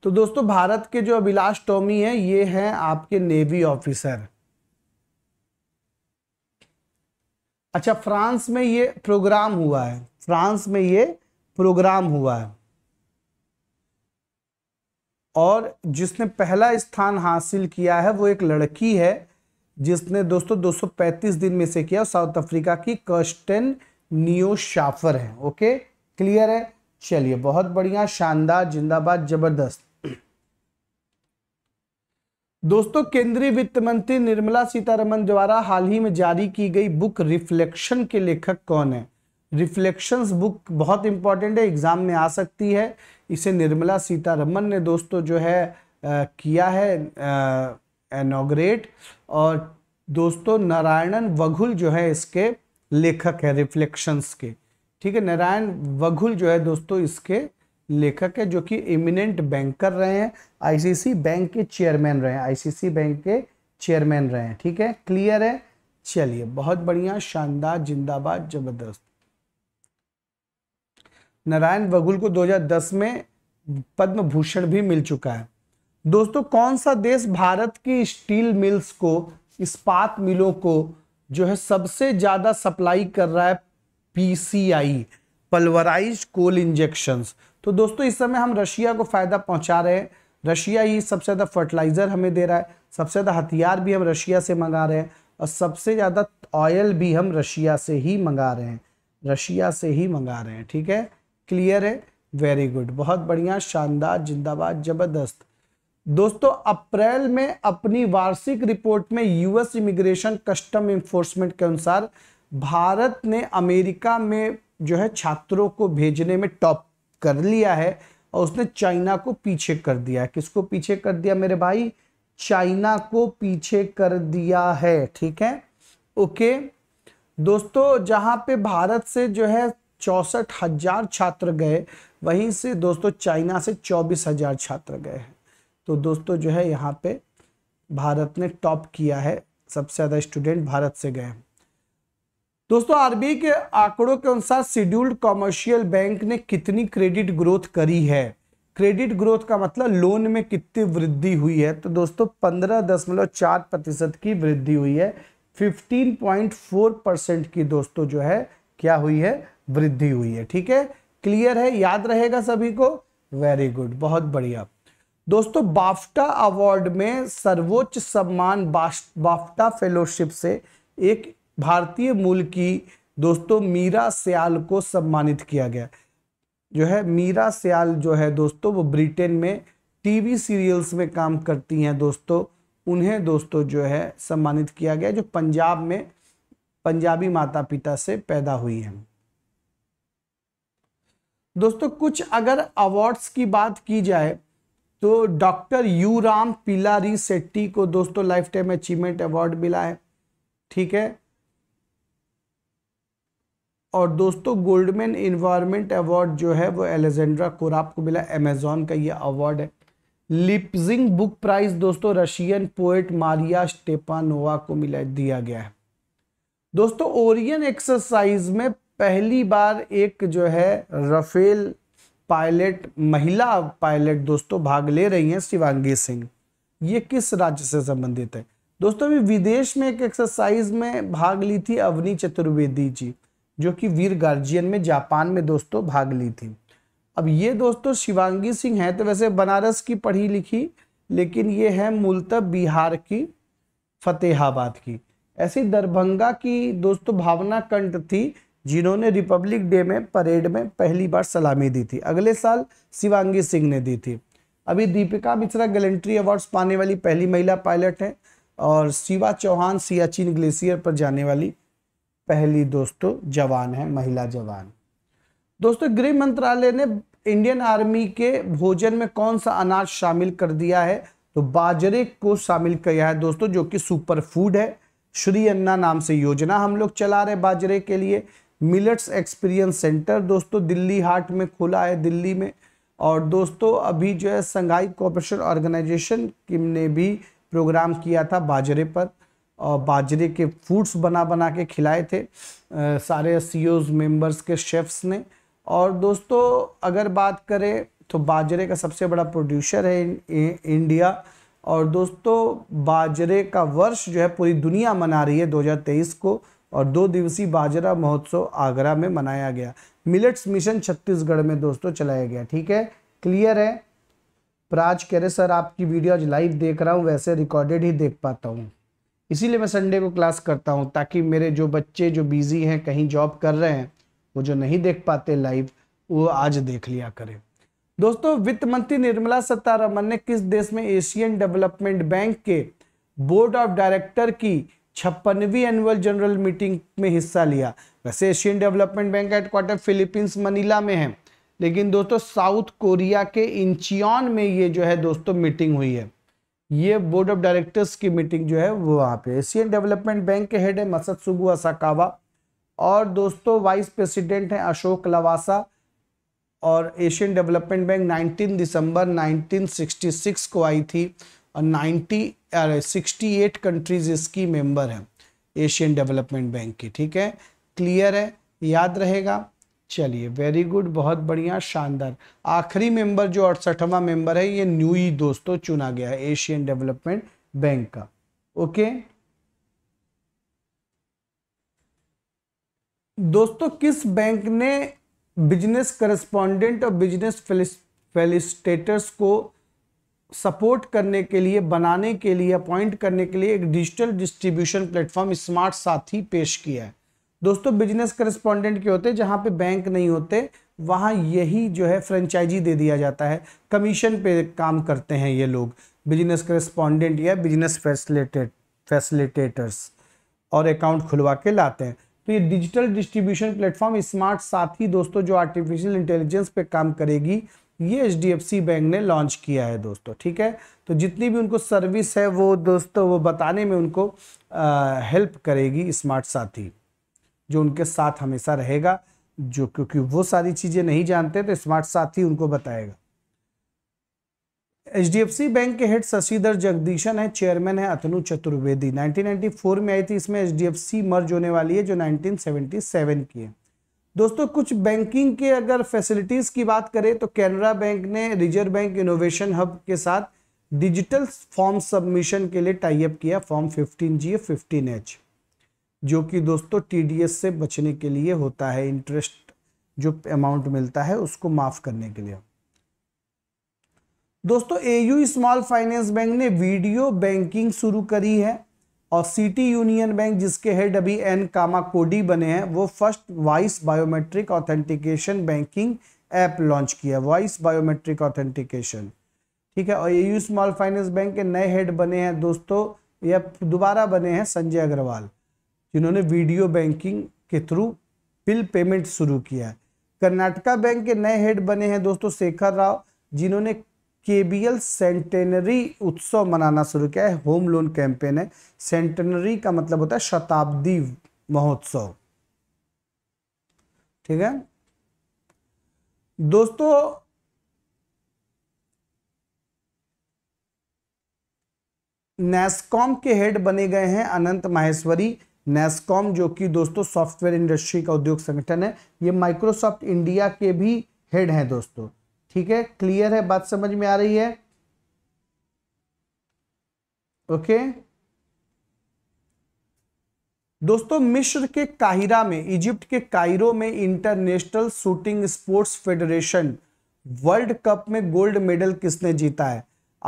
तो दोस्तों भारत के जो अभिलाष टोमी है ये हैं आपके नेवी ऑफिसर अच्छा फ्रांस में ये प्रोग्राम हुआ है फ्रांस में ये प्रोग्राम हुआ है और जिसने पहला स्थान हासिल किया है वो एक लड़की है जिसने दोस्तों 235 दिन में से किया और साउथ अफ्रीका की कर्स्टन नियो शाफर है ओके क्लियर है चलिए बहुत बढ़िया शानदार जिंदाबाद जबरदस्त दोस्तों केंद्रीय वित्त मंत्री निर्मला सीतारमन द्वारा हाल ही में जारी की गई बुक रिफ्लेक्शन के लेखक कौन है रिफ्लेक्शंस बुक बहुत इंपॉर्टेंट है एग्जाम में आ सकती है इसे निर्मला सीतारमन ने दोस्तों जो है आ, किया है एनोग्रेट और दोस्तों नारायणन वघुल जो है इसके लेखक है रिफ्लेक्शंस के ठीक है नारायण वघुल जो है दोस्तों इसके लेखक है जो कि इमिनेंट बैंकर रहे हैं आईसीसी बैंक के चेयरमैन रहे हैं आईसीसी बैंक के चेयरमैन रहे हैं ठीक है क्लियर है चलिए बहुत बढ़िया शानदार जिंदाबाद जबरदस्त नारायण बगुल को 2010 में पद्म भूषण भी मिल चुका है दोस्तों कौन सा देश भारत की स्टील मिल्स को इस्पात मिलों को जो है सबसे ज़्यादा सप्लाई कर रहा है पीसीआई पल्वराइज कोल इंजेक्शंस तो दोस्तों इस समय हम रशिया को फ़ायदा पहुंचा रहे हैं रशिया ही सबसे ज़्यादा फर्टिलाइज़र हमें दे रहा है सबसे ज़्यादा हथियार भी हम रशिया से मंगा रहे हैं और सबसे ज़्यादा ऑयल भी हम रशिया से ही मंगा रहे हैं रशिया से ही मंगा रहे हैं ठीक है क्लियर है वेरी गुड बहुत बढ़िया शानदार जिंदाबाद जबरदस्त दोस्तों अप्रैल में अपनी वार्षिक रिपोर्ट में यूएस इमिग्रेशन कस्टम इन्फोर्समेंट के अनुसार भारत ने अमेरिका में जो है छात्रों को भेजने में टॉप कर लिया है और उसने चाइना को पीछे कर दिया है किसको पीछे कर दिया मेरे भाई चाइना को पीछे कर दिया है ठीक है ओके दोस्तों जहां पे भारत से जो है चौंसठ हजार छात्र गए वहीं से दोस्तों चाइना से चौबीस हजार छात्र गए हैं तो दोस्तों जो है यहाँ पे भारत ने टॉप किया है सबसे ज़्यादा स्टूडेंट भारत से गए दोस्तों आरबीआई के आंकड़ों के अनुसार शेड्यूल्ड कॉमर्शियल बैंक ने कितनी क्रेडिट ग्रोथ करी है क्रेडिट ग्रोथ का मतलब लोन में कितनी वृद्धि हुई है तो दोस्तों पंद्रह दशमलव चार प्रतिशत की वृद्धि हुई है फिफ्टीन पॉइंट फोर परसेंट की दोस्तों जो है क्या हुई है वृद्धि हुई है ठीक है क्लियर है याद रहेगा सभी को वेरी गुड बहुत बढ़िया दोस्तों बाफ्टा अवार्ड में सर्वोच्च सम्मान बाफ्टा फेलोशिप से एक भारतीय मूल की दोस्तों मीरा सयाल को सम्मानित किया गया जो है मीरा सयाल जो है दोस्तों वो ब्रिटेन में टीवी सीरियल्स में काम करती हैं दोस्तों उन्हें दोस्तों जो है सम्मानित किया गया जो पंजाब में पंजाबी माता पिता से पैदा हुई हैं दोस्तों कुछ अगर अवार्ड्स की बात की जाए तो doctor U Ram Pillarisetti को दोस्तों लाइफ टाइम अचीवमेंट अवार्ड मिला है ठीक है और दोस्तों गोल्डमैन इन्वायरमेंट अवार्ड जो है वो एलेजेंड्रा कोराब को मिला अमेजोन का ये अवार्ड है लिपजिंग बुक प्राइज दोस्तों रशियन पोएट मारिया स्टेपानोवा को मिला दिया गया है दोस्तों ओरियन एक्सरसाइज में पहली बार एक जो है रफेल पायलट महिला पायलट दोस्तों भाग ले रही हैं शिवांगी सिंह ये किस राज्य से संबंधित है दोस्तों अभी विदेश में एक एक्सरसाइज में भाग ली थी अवनी चतुर्वेदी जी जो कि वीर गार्जियन में जापान में दोस्तों भाग ली थी अब ये दोस्तों शिवांगी सिंह है तो वैसे बनारस की पढ़ी लिखी लेकिन ये है मूलतः बिहार की फतेहाबाद की ऐसी दरभंगा की दोस्तों भावना कंठ थी जिन्होंने रिपब्लिक डे में परेड में पहली बार सलामी दी थी अगले साल शिवांगी सिंह ने दी थी अभी दीपिका मिश्रा गलेंट्री अवार्ड्स पाने वाली पहली महिला पायलट हैं और शिवा चौहान सियाचिन ग्लेशियर पर जाने वाली पहली दोस्तों जवान है महिला जवान दोस्तों गृह मंत्रालय ने इंडियन आर्मी के भोजन में कौन सा अनाज शामिल कर दिया है तो बाजरे को शामिल किया है दोस्तों जो कि सुपर फूड है श्री अन्ना नाम से योजना हम लोग चला रहे बाजरे के लिए मिलट्स एक्सपीरियंस सेंटर दोस्तों दिल्ली हाट में खुला है दिल्ली में और दोस्तों अभी जो है संघाई कॉपरेशन ऑर्गेनाइजेशन किम ने भी प्रोग्राम किया था बाजरे पर और बाजरे के फूड्स बना बना के खिलाए थे आ, सारे सी मेंबर्स e के शेफ्स ने और दोस्तों अगर बात करें तो बाजरे का सबसे बड़ा प्रोड्यूसर है इ, इंडिया और दोस्तों बाजरे का वर्ष जो है पूरी दुनिया मना रही है 2023 को और दो दिवसीय बाजरा महोत्सव आगरा में मनाया गया मिलेट्स मिशन छत्तीसगढ़ में दोस्तों चलाया गया ठीक है क्लियर है प्राज कह रहे सर आपकी वीडियो आज लाइव देख रहा हूँ वैसे रिकॉर्डेड ही देख पाता हूँ इसीलिए मैं संडे को क्लास करता हूँ ताकि मेरे जो बच्चे जो बिजी हैं कहीं जॉब कर रहे हैं वो जो नहीं देख पाते लाइव वो आज देख लिया करें दोस्तों वित्त मंत्री निर्मला सीतारमन ने किस देश में एशियन डेवलपमेंट बैंक के बोर्ड ऑफ डायरेक्टर की छप्पनवीं एनुअल जनरल मीटिंग में हिस्सा लिया वैसे एशियन डेवलपमेंट बैंक का हेडक्वार्टर फिलीपींस मनीला में है लेकिन दोस्तों साउथ कोरिया के इंचियन में ये जो है दोस्तों मीटिंग हुई है ये बोर्ड ऑफ डायरेक्टर्स की मीटिंग जो है वो वहाँ पे एशियन डेवलपमेंट बैंक के हेड है मसद सुबू असाकावा और दोस्तों वाइस प्रेसिडेंट हैं अशोक लवासा और एशियन डेवलपमेंट बैंक 19 दिसंबर 1966 को आई थी और सिक्सटी एट कंट्रीज इसकी मेंबर हैं एशियन डेवलपमेंट बैंक की ठीक है क्लियर है याद रहेगा चलिए वेरी गुड बहुत बढ़िया शानदार आखिरी मेंबर जो अड़सठवा मेंबर है ये न्यू ही दोस्तों चुना गया है एशियन डेवलपमेंट बैंक का ओके दोस्तों किस बैंक ने बिजनेस करस्पोंडेंट और बिजनेस फेलिस्टेटर्स को सपोर्ट करने के लिए बनाने के लिए अपॉइंट करने के लिए एक डिजिटल डिस्ट्रीब्यूशन प्लेटफॉर्म स्मार्ट साथी पेश किया है दोस्तों बिजनेस करस्पॉन्डेंट के होते जहाँ पे बैंक नहीं होते वहाँ यही जो है फ्रेंचाइजी दे दिया जाता है कमीशन पे काम करते हैं ये लोग बिजनेस करस्पॉन्डेंट या बिजनेस फैसिलिटेट फैसिलिटेटर्स और अकाउंट खुलवा के लाते हैं तो ये डिजिटल डिस्ट्रीब्यूशन प्लेटफॉर्म स्मार्ट साथी दोस्तों जो आर्टिफिशियल इंटेलिजेंस पे काम करेगी ये एच बैंक ने लॉन्च किया है दोस्तों ठीक है तो जितनी भी उनको सर्विस है वो दोस्तों वो बताने में उनको हेल्प करेगी स्मार्ट साथी जो उनके साथ हमेशा रहेगा जो क्योंकि वो सारी चीज़ें नहीं जानते तो स्मार्ट साथी उनको बताएगा एच बैंक के हेड शशिधर जगदीशन है चेयरमैन है अतनु चतुर्वेदी 1994 में आई थी इसमें एच मर्ज होने वाली है जो 1977 की है दोस्तों कुछ बैंकिंग के अगर फैसिलिटीज़ की बात करें तो कैनरा बैंक ने रिजर्व बैंक इनोवेशन हब के साथ डिजिटल फॉर्म सबमिशन के लिए टाइप किया फॉर्म 15 जी फिफ्टीन एच जो कि दोस्तों टीडीएस से बचने के लिए होता है इंटरेस्ट जो अमाउंट मिलता है उसको माफ करने के लिए दोस्तों एयू स्मॉल फाइनेंस बैंक ने वीडियो बैंकिंग शुरू करी है और सिटी यूनियन बैंक जिसके हेड अभी एन कामा कोडी बने हैं वो first voice biometric authentication banking app launch किया वॉइस बायोमेट्रिक ऑथेंटिकेशन ठीक है और ये यू स्मॉल फाइनेंस बैंक के नए हेड बने हैं दोस्तों या दोबारा बने हैं संजय अग्रवाल जिन्होंने वीडियो बैंकिंग के थ्रू बिल पेमेंट शुरू किया है कर्नाटका बैंक के नए हेड बने हैं दोस्तों शेखर राव जिन्होंने के बी एल सेंटेनरी उत्सव मनाना शुरू किया है होम लोन कैंपेन है सेंटेनरी का मतलब होता है शताब्दी महोत्सव ठीक है दोस्तों नेस्कॉम के हेड बने गए हैं अनंत माहेश्वरी नेस्कॉम जो कि दोस्तों सॉफ्टवेयर इंडस्ट्री का उद्योग संगठन है ये माइक्रोसॉफ्ट इंडिया के भी हेड हैं दोस्तों ठीक है क्लियर है बात समझ में आ रही है ओके दोस्तों मिश्र के काहिरा में इजिप्ट के कायरो में international shooting sports federation world cup में गोल्ड मेडल किसने जीता है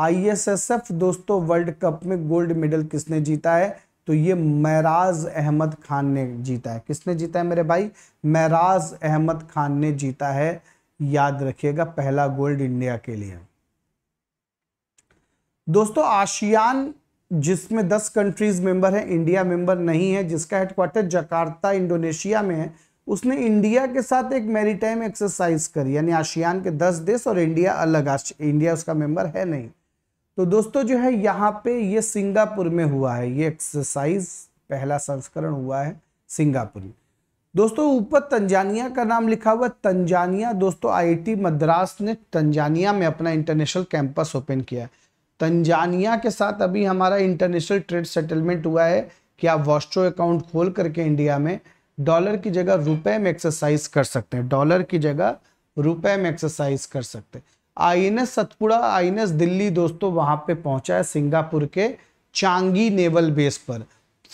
आईएसएसएफ दोस्तों वर्ल्ड कप में गोल्ड मेडल किसने जीता है तो ये महराज अहमद खान ने जीता है किसने जीता है मेरे भाई महराज अहमद खान ने जीता है याद रखिएगा पहला गोल्ड इंडिया के लिए दोस्तों आशियान जिसमें 10 कंट्रीज मेंबर हैं इंडिया मेंबर नहीं है जिसका हेडक्वार्टर जकार्ता इंडोनेशिया में है उसने इंडिया के साथ एक मैरीटाइम एक्सरसाइज करी यानी आशियान के 10 देश और इंडिया अलग इंडिया उसका मेंबर है नहीं तो दोस्तों जो है यहाँ पे ये सिंगापुर में हुआ है ये एक्सरसाइज पहला संस्करण हुआ है सिंगापुर में दोस्तों ऊपर तंजानिया का नाम लिखा हुआ तंजानिया दोस्तों आईआईटी मद्रास ने तंजानिया में अपना इंटरनेशनल कैंपस ओपन किया है तंजानिया के साथ अभी हमारा इंटरनेशनल ट्रेड सेटलमेंट हुआ है कि आप वॉस्ट्रो अकाउंट खोल करके इंडिया में डॉलर की जगह रुपए में एक्सरसाइज कर सकते हैं डॉलर की जगह रुपए में एक्सरसाइज कर सकते हैं I N S Satpura I N S Delhi दोस्तों वहां पे पहुंचा है सिंगापुर के चांगी नेवल बेस पर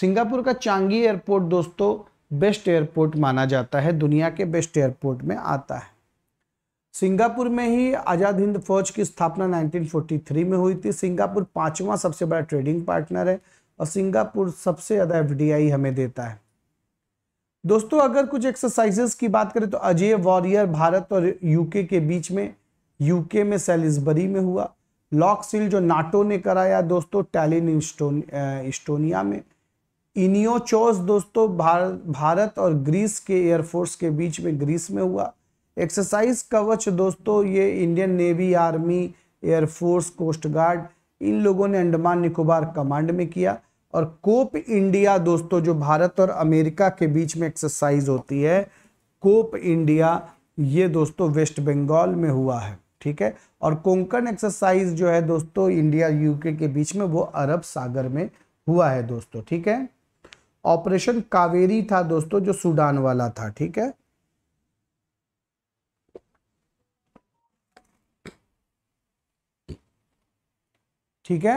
सिंगापुर का चांगी एयरपोर्ट दोस्तों बेस्ट एयरपोर्ट माना जाता है दुनिया के बेस्ट एयरपोर्ट में आता है सिंगापुर में ही आज़ाद हिंद फौज की स्थापना 1943 में हुई थी सिंगापुर पांचवा सबसे बड़ा ट्रेडिंग पार्टनर है और सिंगापुर सबसे ज़्यादा एफडीआई हमें देता है दोस्तों अगर कुछ एक्सरसाइजेस की बात करें तो अजय वॉरियर भारत और यूके के बीच में यूके में सेलिसबरी में हुआ लॉक सील जो नाटो ने कराया दोस्तों टैलिन इस्टोनिया में इनियोचोस दोस्तों भार, भारत और ग्रीस के एयरफोर्स के बीच में ग्रीस में हुआ एक्सरसाइज कवच दोस्तों ये Indian navy army air force coast guard इन लोगों ने अंडमान निकोबार कमांड में किया और कोप इंडिया दोस्तों जो भारत और अमेरिका के बीच में एक्सरसाइज होती है कोप इंडिया ये दोस्तों वेस्ट बंगाल में हुआ है ठीक है और कोंकण एक्सरसाइज जो है दोस्तों इंडिया यूके के बीच में वो अरब सागर में हुआ है दोस्तों ठीक है ऑपरेशन कावेरी था दोस्तों जो सूडान वाला था ठीक है ठीक है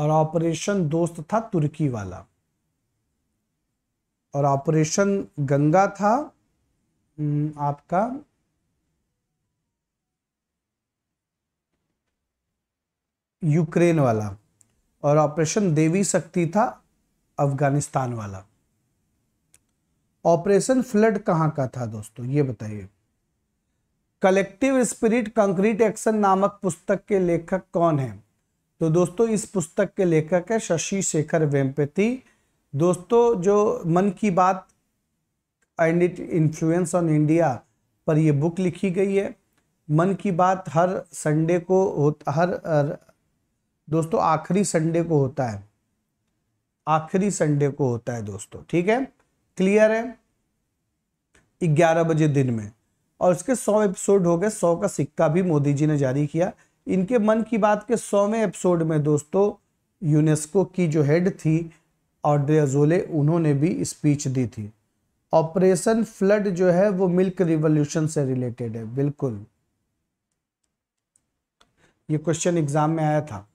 और ऑपरेशन दोस्त था तुर्की वाला और ऑपरेशन गंगा था हम्म, आपका यूक्रेन वाला और ऑपरेशन देवी शक्ति था अफगानिस्तान वाला ऑपरेशन फ्लड कहां का था दोस्तों ये बताइए कलेक्टिव स्पिरिट कंक्रीट एक्शन नामक पुस्तक के लेखक कौन है तो दोस्तों इस पुस्तक के लेखक है शशि शेखर वेम्पति दोस्तों जो Mann Ki Baat and it influence on India पर यह बुक लिखी गई है मन की बात हर संडे को हर दोस्तों आखिरी संडे को होता है आखिरी संडे को होता है दोस्तों ठीक है क्लियर है ग्यारह बजे दिन में और इसके सौ एपिसोड हो गए सौ का सिक्का भी मोदी जी ने जारी किया इनके मन की बात के सौवें एपिसोड में दोस्तों यूनेस्को की जो हेड थी ऑड्रे अजोले उन्होंने भी स्पीच दी थी ऑपरेशन फ्लड जो है वो मिल्क रिवोल्यूशन से रिलेटेड है बिल्कुल ये क्वेश्चन एग्जाम में आया था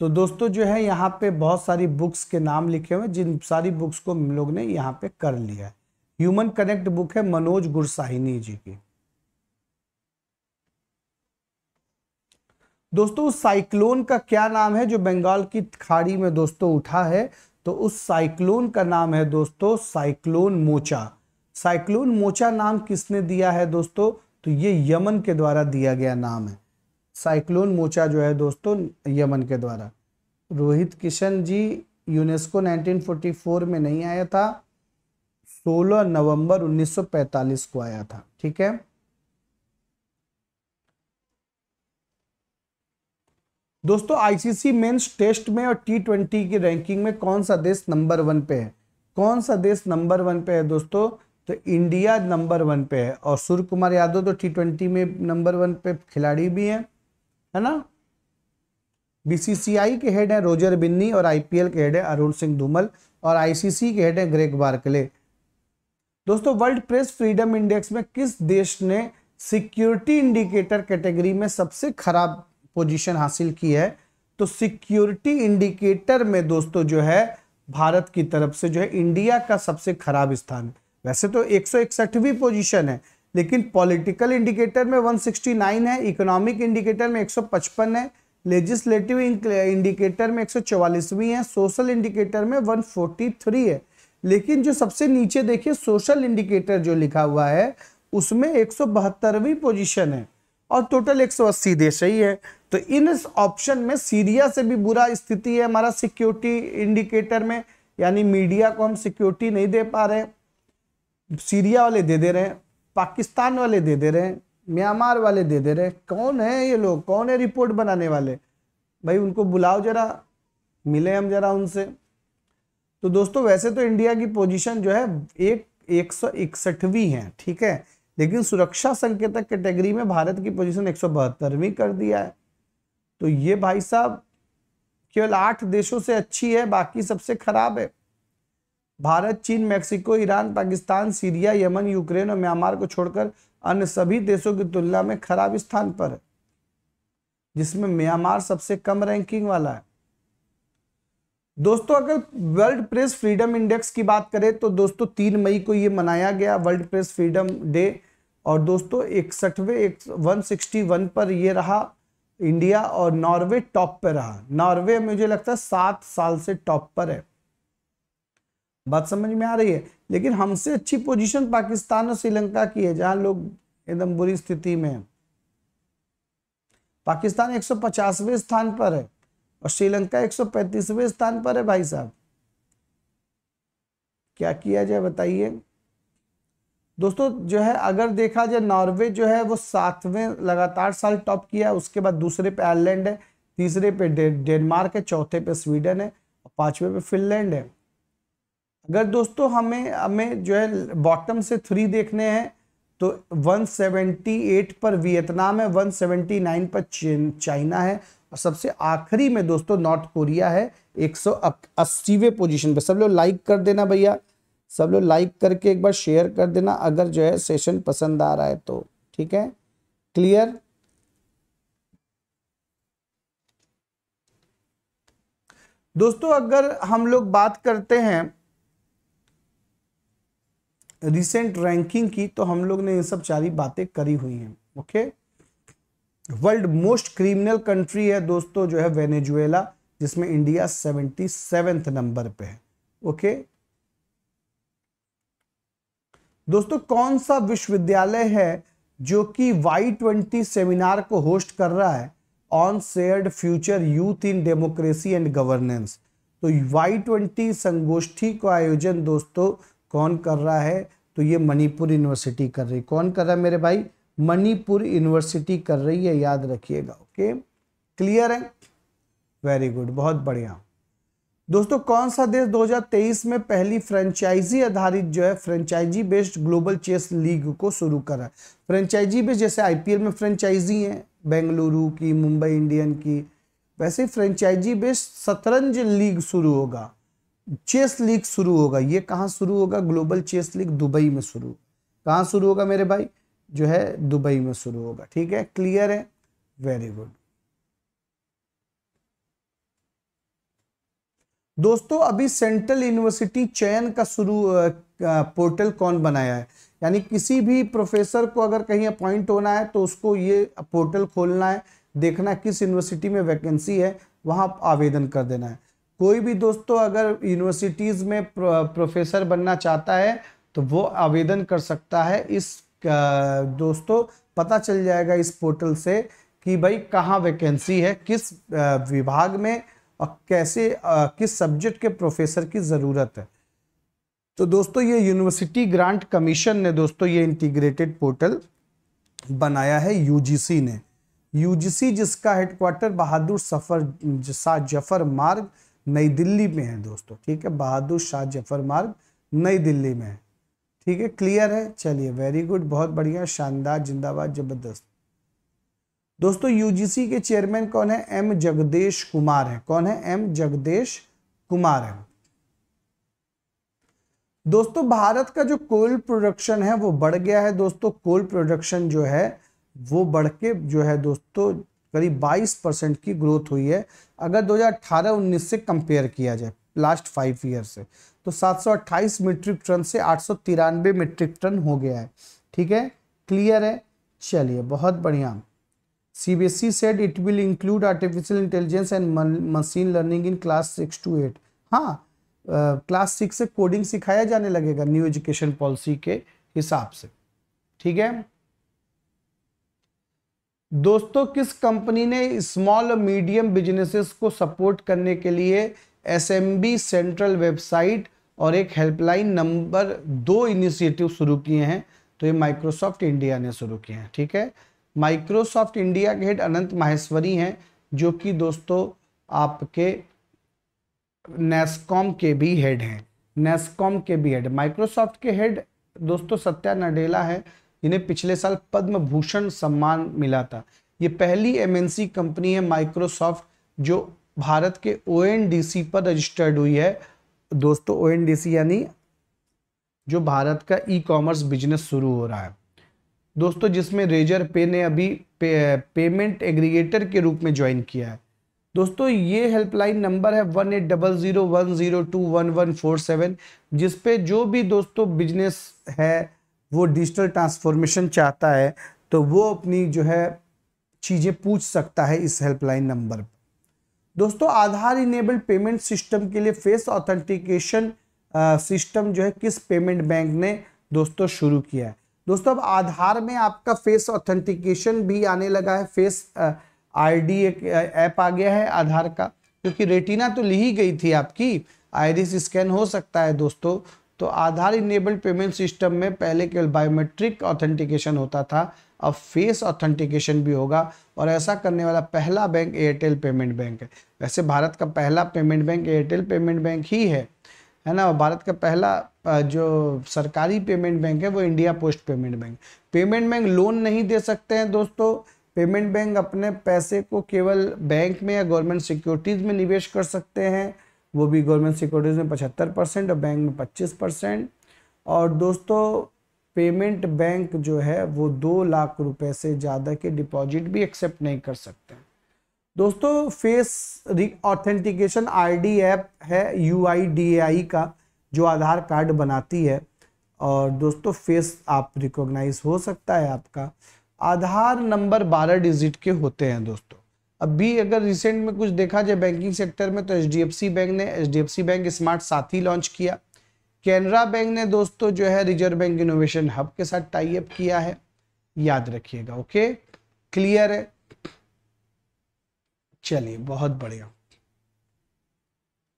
तो दोस्तों जो है यहाँ पे बहुत सारी बुक्स के नाम लिखे हुए जिन सारी बुक्स को हम लोग ने यहाँ पे कर लिया है ह्यूमन कनेक्ट बुक है मनोज गुरसाहिनी जी की दोस्तों उस साइक्लोन का क्या नाम है जो बंगाल की खाड़ी में दोस्तों उठा है तो उस साइक्लोन का नाम है दोस्तों साइक्लोन मोचा साइक्लोन मोचा नाम किसने दिया है दोस्तों तो ये यमन के द्वारा दिया गया नाम है साइक्लोन मोचा जो है दोस्तों यमन के द्वारा रोहित किशन जी यूनेस्को 1944 में नहीं आया था 16 नवंबर 1945 को आया था ठीक है दोस्तों आईसीसी मेंस टेस्ट में और टी ट्वेंटी की रैंकिंग में कौन सा देश नंबर वन पे है कौन सा देश नंबर वन पे है दोस्तों तो इंडिया नंबर वन पे है और सूर्य कुमार यादव तो टी ट्वेंटी में नंबर वन पे खिलाड़ी भी हैं है ना बीसीसीआई के हेड हैं रोजर बिन्नी और आईपीएल के हेड हैं अरुण सिंह धूमल और आईसीसी के हेड हैं ग्रेग बार्कले दोस्तों वर्ल्ड प्रेस फ्रीडम इंडेक्स में किस देश ने सिक्योरिटी इंडिकेटर कैटेगरी में सबसे खराब पोजीशन हासिल की है तो सिक्योरिटी इंडिकेटर में दोस्तों जो है भारत की तरफ से जो है इंडिया का सबसे खराब स्थान वैसे तो एक सौ पोजीशन है लेकिन पॉलिटिकल इंडिकेटर में 169 है इकोनॉमिक इंडिकेटर में 155 है लेजिस्लेटिव इंडिकेटर में 144वीं है सोशल इंडिकेटर में 143 है लेकिन जो सबसे नीचे देखिए सोशल इंडिकेटर जो लिखा हुआ है उसमें एक पोजीशन है और टोटल 180 देश ही है तो इन ऑप्शन में सीरिया से भी बुरा स्थिति है हमारा सिक्योरिटी इंडिकेटर में यानी मीडिया को हम सिक्योरिटी नहीं दे पा रहे सीरिया वाले दे दे रहे हैं पाकिस्तान वाले दे दे रहे हैं म्यांमार वाले दे दे रहे हैं कौन है ये लोग कौन है रिपोर्ट बनाने वाले भाई उनको बुलाओ जरा मिले हम जरा उनसे तो दोस्तों वैसे तो इंडिया की पोजीशन जो है एक एक सौ इकसठवीं है ठीक है लेकिन सुरक्षा संकेतक कैटेगरी में भारत की पोजीशन एक सौ बहत्तरवीं कर दिया है तो ये भाई साहब केवल आठ देशों से अच्छी है बाकी सबसे खराब है भारत चीन Mexico Iran Pakistan Syria Yemen Ukraine और म्यांमार को छोड़कर अन्य सभी देशों की तुलना में खराब स्थान पर है जिसमें म्यांमार सबसे कम रैंकिंग वाला है दोस्तों अगर वर्ल्ड प्रेस फ्रीडम इंडेक्स की बात करें तो दोस्तों तीन मई को ये मनाया गया वर्ल्ड प्रेस फ्रीडम डे और दोस्तों इकसठवें एक वन सिक्सटी वन पर यह रहा इंडिया और नॉर्वे टॉप पर रहा नॉर्वे मुझे लगता है सात साल से टॉप पर है बात समझ में आ रही है लेकिन हमसे अच्छी पोजीशन पाकिस्तान और श्रीलंका की है जहां लोग एकदम बुरी स्थिति में है पाकिस्तान 150वें स्थान पर है और श्रीलंका 135वें स्थान पर है भाई साहब क्या किया जाए बताइए दोस्तों जो है अगर देखा जाए नॉर्वे जो है वो सातवें लगातार साल टॉप किया है उसके बाद दूसरे पे आयरलैंड है तीसरे पे डेनमार्क है चौथे पे स्वीडन है और पांचवे पे फिनलैंड है अगर दोस्तों हमें हमें जो है बॉटम से थ्री देखने हैं तो 178 पर वियतनाम है 179 पर चाइना है और सबसे आखिरी में दोस्तों नॉर्थ कोरिया है एक सौ अस्सीवें पोजिशन पर सब लोग लाइक कर देना भैया सब लोग लाइक करके एक बार शेयर कर देना अगर जो है सेशन पसंद आ रहा है तो ठीक है क्लियर दोस्तों अगर हम लोग बात करते हैं रिसेंट रैंकिंग की तो हम लोग ने ये सब सारी बातें करी हुई हैं okay world most criminal country है दोस्तों जो है वेनेजुएला जिसमें इंडिया सेवेंटी सेवेंथ नंबर पे है ओके दोस्तों कौन सा विश्वविद्यालय है जो कि वाई ट्वेंटी सेमिनार को होस्ट कर रहा है on shared future youth in democracy and governance तो वाई ट्वेंटी संगोष्ठी का आयोजन दोस्तों कौन कर रहा है तो ये मणिपुर यूनिवर्सिटी कर रही कौन कर रहा है मेरे भाई मणिपुर यूनिवर्सिटी कर रही है याद रखिएगा ओके क्लियर है वेरी गुड बहुत बढ़िया दोस्तों कौन सा देश 2023 में पहली फ्रेंचाइजी आधारित जो है franchise based global chess league को शुरू करा है फ्रेंचाइजी बेस्ड जैसे आईपीएल में फ्रेंचाइजी है बेंगलुरु की मुंबई इंडियन की वैसे फ्रेंचाइजी बेस्ड शतरंज लीग शुरू होगा चेस लीग शुरू होगा ये कहाँ शुरू होगा ग्लोबल चेस लीग दुबई में शुरू कहाँ शुरू होगा मेरे भाई जो है दुबई में शुरू होगा ठीक है क्लियर है वेरी गुड दोस्तों अभी सेंट्रल यूनिवर्सिटी चयन का शुरू पोर्टल कौन बनाया है यानी किसी भी प्रोफेसर को अगर कहीं अपॉइंट होना है तो उसको ये पोर्टल खोलना है देखना किस यूनिवर्सिटी में वैकेंसी है वहां आवेदन कर देना है कोई भी दोस्तों तो अगर यूनिवर्सिटीज़ में प्रोफेसर बनना चाहता है तो वो आवेदन कर सकता है इस दोस्तों पता चल जाएगा इस पोर्टल से कि भाई कहाँ वैकेंसी है किस विभाग में और कैसे किस सब्जेक्ट के प्रोफेसर की ज़रूरत है तो दोस्तों ये यूनिवर्सिटी ग्रांट कमीशन ने दोस्तों ये इंटीग्रेटेड पोर्टल बनाया है यूजीसी ने यूजीसी जिसका हेडक्वार्टर बहादुर सफ़र शाह जफर मार्ग नई दिल्ली में है दोस्तों ठीक है बहादुर शाह जफर मार्ग नई दिल्ली में है ठीक है क्लियर है चलिए वेरी गुड बहुत बढ़िया शानदार जिंदाबाद जबरदस्त दोस्तों यूजीसी के चेयरमैन कौन है एम जगदेश कुमार है कौन है एम जगदेश कुमार है दोस्तों भारत का जो कोल प्रोडक्शन है वो बढ़ गया है दोस्तों कोल प्रोडक्शन जो है वो बढ़ के जो है दोस्तों करीब 22 परसेंट की ग्रोथ हुई है अगर 2018-19 से कंपेयर किया जाए लास्ट फाइव ईयर से तो 728 मीट्रिक टन से आठ मीट्रिक टन हो गया है ठीक है क्लियर है चलिए बहुत बढ़िया C B S E set it will include artificial intelligence and machine learning in class six to eight हाँ क्लास सिक्स से कोडिंग सिखाया जाने लगेगा न्यू एजुकेशन पॉलिसी के हिसाब से ठीक है दोस्तों किस कंपनी ने स्मॉल और मीडियम बिजनेसेस को सपोर्ट करने के लिए एसएमबी सेंट्रल वेबसाइट और एक हेल्पलाइन नंबर दो इनिशिएटिव शुरू किए हैं तो ये माइक्रोसॉफ्ट इंडिया ने शुरू किए हैं ठीक है माइक्रोसॉफ्ट इंडिया के हेड अनंत माहेश्वरी हैं जो कि दोस्तों आपके नेस्कॉम के भी हेड हैं नेस्कॉम के भी हेड माइक्रोसॉफ्ट के हेड दोस्तों सत्या नडेला है इन्हें पिछले साल पद्म भूषण सम्मान मिला था ये पहली एमएनसी कंपनी है माइक्रोसॉफ्ट जो भारत के ओ पर रजिस्टर्ड हुई है दोस्तों ओ यानी जो भारत का ई कॉमर्स बिजनेस शुरू हो रहा है दोस्तों जिसमें रेजर पे ने अभी पे, पेमेंट एग्रीगेटर के रूप में ज्वाइन किया है दोस्तों ये हेल्पलाइन नंबर है one eight double zero one zero two one one four seven जिसपे जो भी दोस्तों बिजनेस है वो डिजिटल ट्रांसफॉर्मेशन चाहता है तो वो अपनी जो है चीज़ें पूछ सकता है इस हेल्पलाइन नंबर पर दोस्तों आधार इनेबल्ड पेमेंट सिस्टम के लिए फेस ऑथेंटिकेशन सिस्टम जो है किस पेमेंट बैंक ने दोस्तों शुरू किया है दोस्तों अब आधार में आपका फेस ऑथेंटिकेशन भी आने लगा है फेस आईडी एक ऐप आ गया है आधार का क्योंकि रेटिना तो ली ही गई थी आपकी आयरिस स्कैन हो सकता है दोस्तों तो आधार इनेबल्ड पेमेंट सिस्टम में पहले केवल बायोमेट्रिक ऑथेंटिकेशन होता था अब फेस ऑथेंटिकेशन भी होगा और ऐसा करने वाला पहला बैंक एयरटेल पेमेंट बैंक है वैसे भारत का पहला payment bank Airtel payment bank ही है है ना भारत का पहला जो सरकारी पेमेंट बैंक है वो India post payment bank payment bank loan नहीं दे सकते हैं दोस्तों पेमेंट बैंक अपने पैसे को केवल बैंक में या गवर्नमेंट सिक्योरिटीज़ में निवेश कर सकते हैं वो भी गवर्नमेंट सिक्योरिटीज़ में पचहत्तर परसेंट और बैंक में पच्चीस परसेंट और दोस्तों पेमेंट बैंक जो है वो दो लाख रुपए से ज़्यादा के डिपॉजिट भी एक्सेप्ट नहीं कर सकते दोस्तों फेस ऑथेंटिकेशन डी ऐप है यू का जो आधार कार्ड बनाती है और दोस्तों फेस आप रिकॉग्नाइज हो सकता है आपका आधार नंबर बारह डिजिट के होते हैं दोस्तों अभी भी अगर रिसेंट में कुछ देखा जाए बैंकिंग सेक्टर में तो एच बैंक ने H bank smart Saathi launch किया कैनरा बैंक ने दोस्तों जो है रिजर्व बैंक इनोवेशन हब के साथ टाई अप किया है याद रखिएगा ओके क्लियर है चलिए बहुत बढ़िया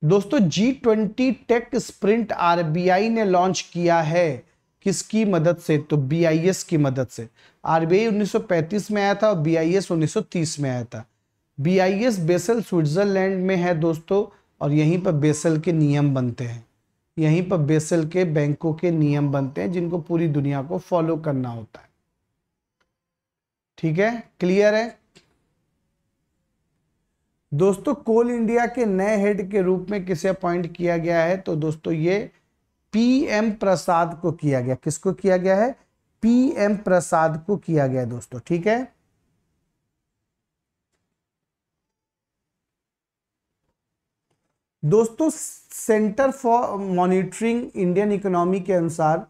दोस्तों G twenty tech sprint RBI ने लॉन्च किया है किसकी मदद से तो बीआईएस की मदद से आरबीआई 1935 में आया था और बीआईएस 1930 में आया था बी बेसल स्विट्ज़रलैंड में है दोस्तों और यहीं पर बेसल के नियम बनते हैं यहीं पर बेसल के बैंकों के नियम बनते हैं जिनको पूरी दुनिया को फॉलो करना होता है ठीक है क्लियर है दोस्तों कोल इंडिया के नए हेड के रूप में किसे अपॉइंट किया गया है तो दोस्तों ये पीएम प्रसाद को किया गया किसको किया गया है पीएम प्रसाद को किया गया दोस्तों ठीक है दोस्तों centre for monitoring Indian economy के अनुसार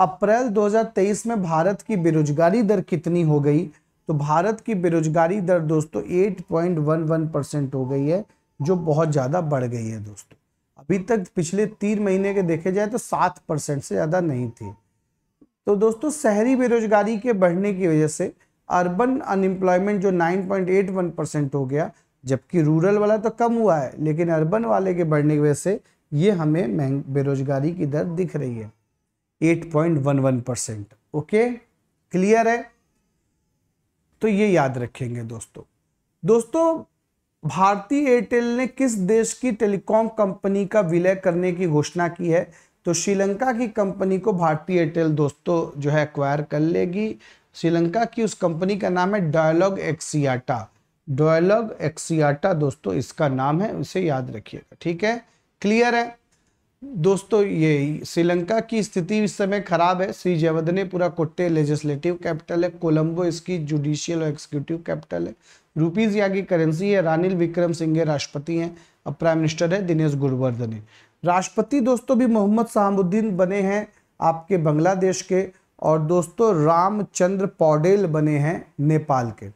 अप्रैल 2023 में भारत की बेरोजगारी दर कितनी हो गई तो भारत की बेरोजगारी दर दोस्तों 8.11 परसेंट हो गई है जो बहुत ज़्यादा बढ़ गई है दोस्तों अभी तक पिछले तीन महीने के देखे जाए तो सात परसेंट से ज़्यादा नहीं थी तो दोस्तों शहरी बेरोजगारी के बढ़ने की वजह से अर्बन अनएम्प्लॉयमेंट जो 9.81 परसेंट हो गया जबकि रूरल वाला तो कम हुआ है लेकिन अर्बन वाले के बढ़ने की वजह से ये हमें बेरोजगारी की दर दिख रही है 8.11 परसेंट ओके क्लियर है तो ये याद रखेंगे दोस्तों दोस्तों भारतीय एयरटेल ने किस देश की टेलीकॉम कंपनी का विलय करने की घोषणा की है तो श्रीलंका की कंपनी को भारतीय एयरटेल दोस्तों जो है एक्वायर कर लेगी श्रीलंका की उस कंपनी का नाम है डायलॉग एक्सियाटा डोयलॉग एक्सियाटा दोस्तों इसका नाम है उसे याद रखिएगा ठीक है क्लियर है दोस्तों ये श्रीलंका की स्थिति इस समय खराब है श्री पूरा कोट्टे लेजिस्लेटिव कैपिटल है कोलंबो इसकी जुडिशियल और एक्सिक्यूटिव कैपिटल है रूपीज यहाँ की करेंसी है रानिल विक्रम सिंघे राष्ट्रपति हैं अब प्राइम मिनिस्टर है दिनेश गुरुवर्धने राष्ट्रपति दोस्तों भी मोहम्मद शाहबुद्दीन बने हैं आपके बांग्लादेश के और दोस्तों रामचंद्र पौडेल बने हैं नेपाल के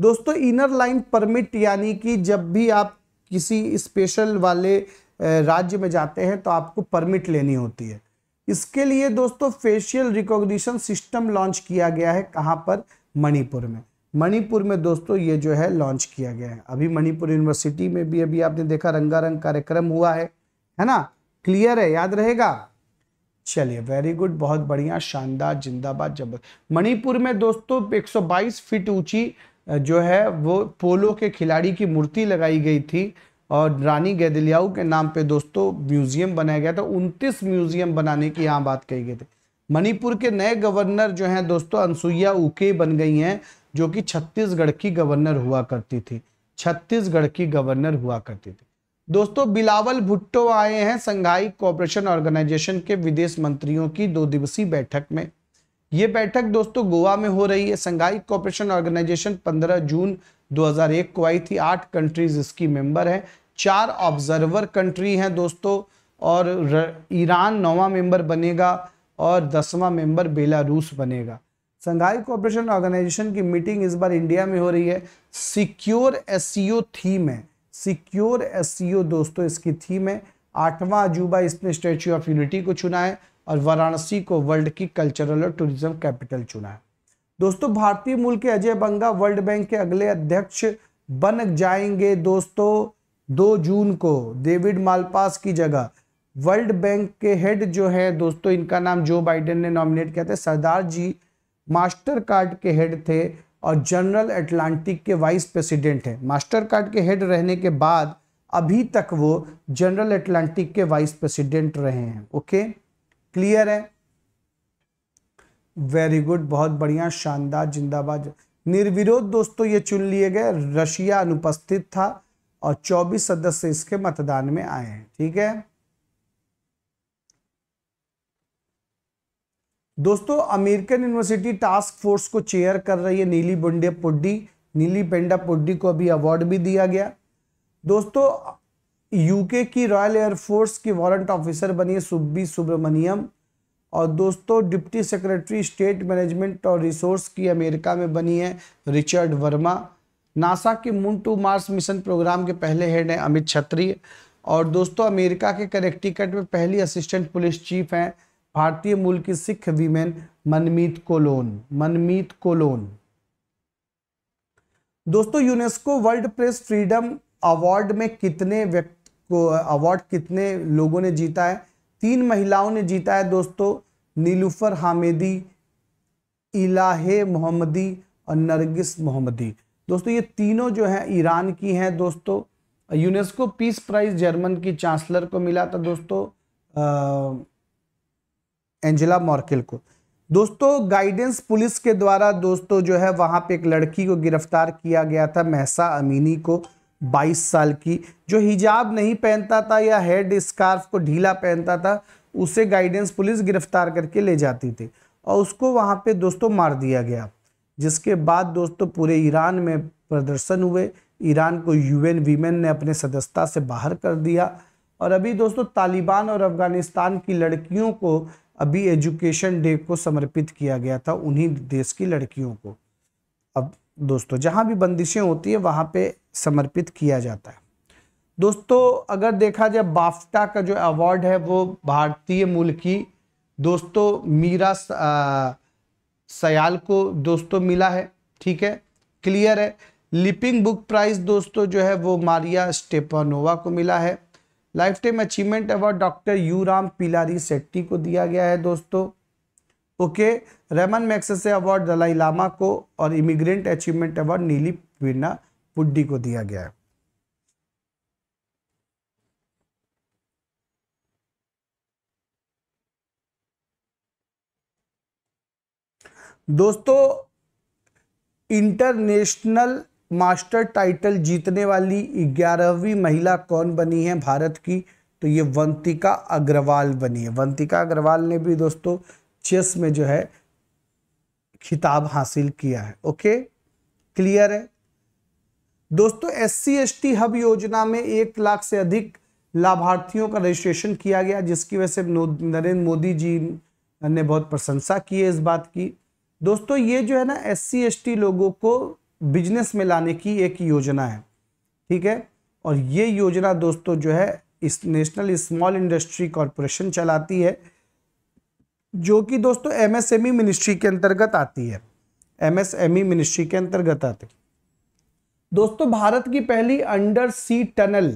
दोस्तों इनर लाइन परमिट यानी कि जब भी आप किसी स्पेशल वाले राज्य में जाते हैं तो आपको परमिट लेनी होती है इसके लिए दोस्तों फेशियल रिकॉग्निशन सिस्टम लॉन्च किया गया है कहाँ पर मणिपुर में मणिपुर में दोस्तों ये जो है लॉन्च किया गया है अभी मणिपुर यूनिवर्सिटी में भी अभी आपने देखा रंगारंग कार्यक्रम हुआ है है ना क्लियर है याद रहेगा चलिए वेरी गुड बहुत बढ़िया शानदार जिंदाबाद जबर मणिपुर में दोस्तों 122 फीट ऊंची जो है वो पोलो के खिलाड़ी की मूर्ति लगाई गई थी और रानी गैदलियाऊ के नाम पे दोस्तों म्यूज़ियम बनाया गया था उनतीस म्यूज़ियम बनाने की यहाँ बात कही गई थी मणिपुर के नए गवर्नर जो हैं दोस्तों अनसुईया उके बन गई हैं जो कि छत्तीसगढ़ की गवर्नर हुआ करती थी छत्तीसगढ़ की गवर्नर हुआ करती थी दोस्तों बिलावल भुट्टो आए हैं संघाई कॉपरेशन ऑर्गेनाइजेशन के विदेश मंत्रियों की दो दिवसीय बैठक में ये बैठक दोस्तों गोवा में हो रही है संघाई कॉपरेशन ऑर्गेनाइजेशन 15 जून 2001 को आई थी आठ कंट्रीज इसकी मेंबर है चार ऑब्जर्वर कंट्री हैं दोस्तों और ईरान नौवा मेंबर बनेगा और दसवां मेंबर बेलारूस बनेगा संघाई कॉपरेशन ऑर्गेनाइजेशन की मीटिंग इस बार इंडिया में हो रही है सिक्योर एस थीम है सिक्योर एस दोस्तों इसकी थीम है आठवां अजूबा इसने स्टेच्यू ऑफ यूनिटी को चुना है और वाराणसी को वर्ल्ड की कल्चरल और टूरिज्म कैपिटल चुना है दोस्तों भारतीय मूल के अजय बंगा वर्ल्ड बैंक के अगले अध्यक्ष बन जाएंगे दोस्तों दो जून को डेविड मालपास की जगह वर्ल्ड बैंक के हेड जो है दोस्तों इनका नाम जो बाइडेन ने नॉमिनेट किया था सरदार जी मास्टर कार्ड के हेड थे और जनरल एटलांटिक के वाइस प्रेसिडेंट हैं मास्टर कार्ड के हेड रहने के बाद अभी तक वो जनरल एटलांटिक के वाइस प्रेसिडेंट रहे हैं ओके क्लियर है वेरी गुड बहुत बढ़िया शानदार जिंदाबाद निर्विरोध दोस्तों ये चुन लिए गए रशिया अनुपस्थित था और 24 सदस्य इसके मतदान में आए हैं ठीक है दोस्तों अमेरिकन यूनिवर्सिटी टास्क फोर्स को चेयर कर रही है नीली बुंडे पुड्डी नीली पेंडा पुड्डी को अभी अवार्ड भी दिया गया दोस्तों यूके की रॉयल एयरफोर्स की वारंट ऑफिसर बनी सुब्बी सुब्रमण्यम और दोस्तों डिप्टी सेक्रेटरी स्टेट मैनेजमेंट और रिसोर्स की अमेरिका में बनी है रिचर्ड वर्मा नासा के moon to Mars mission programme के पहले हेड हैं अमित छत्री और दोस्तों अमेरिका के कनेक्टिकट में पहली असिस्टेंट पुलिस चीफ हैं भारतीय मूल की सिख वीमेन मनमीत कोलोन मनमीत कोलोन दोस्तों UNESCO world press freedom award में कितने व्यक्ति को अवार्ड कितने लोगों ने जीता है तीन महिलाओं ने जीता है दोस्तों नीलूफर हामिदी इलाहे मोहम्मदी और नरगिस मोहम्मदी दोस्तों ये तीनों जो हैं ईरान की हैं दोस्तों यूनेस्को पीस प्राइज जर्मन की चांसलर को मिला था दोस्तों एंजेला मॉर्केल को दोस्तों गाइडेंस पुलिस के द्वारा दोस्तों जो है वहाँ पे एक लड़की को गिरफ्तार किया गया था महसा अमीनी को 22 साल की जो हिजाब नहीं पहनता था या हेड स्कार्फ को ढीला पहनता था उसे गाइडेंस पुलिस गिरफ्तार करके ले जाती थी और उसको वहाँ पे दोस्तों मार दिया गया जिसके बाद दोस्तों पूरे ईरान में प्रदर्शन हुए ईरान को यूएन वीमेन ने अपने सदस्यता से बाहर कर दिया और अभी दोस्तों तालिबान और अफगानिस्तान की लड़कियों को अभी एजुकेशन डे को समर्पित किया गया था उन्हीं देश की लड़कियों को अब दोस्तों जहाँ भी बंदिशें होती है वहाँ पे समर्पित किया जाता है दोस्तों अगर देखा जाए बाफ्टा का जो अवार्ड है वो भारतीय मूल की दोस्तों मीरा सयाल को दोस्तों मिला है ठीक है क्लियर है लिपिंग बुक प्राइज दोस्तों जो है वो मारिया स्टेपानोवा को मिला है life time achievement award doctor U Ram Pillarisetti को दिया गया है दोस्तों okay Ramon Magsaysay award Dalai Lama को और इमिग्रेंट अचीवमेंट अवार्ड नीली पीना पुड्डी को दिया गया है दोस्तों इंटरनेशनल मास्टर टाइटल जीतने वाली ग्यारहवीं महिला कौन बनी है भारत की तो ये वंतिका अग्रवाल बनी है वंतिका अग्रवाल ने भी दोस्तों चेस में जो है खिताब हासिल किया है ओके क्लियर है दोस्तों एस सी हब योजना में एक लाख से अधिक लाभार्थियों का रजिस्ट्रेशन किया गया जिसकी वजह से नरेंद्र मोदी जी ने बहुत प्रशंसा की है इस बात की दोस्तों ये जो है ना एस सी लोगों को बिजनेस में लाने की एक योजना है ठीक है और ये योजना दोस्तों जो है इस नेशनल स्मॉल इंडस्ट्री कॉरपोरेशन चलाती है जो कि दोस्तों एमएसएमई e मिनिस्ट्री के अंतर्गत आती है एमएसएमई e मिनिस्ट्री के अंतर्गत आती है दोस्तों भारत की पहली अंडर सी टनल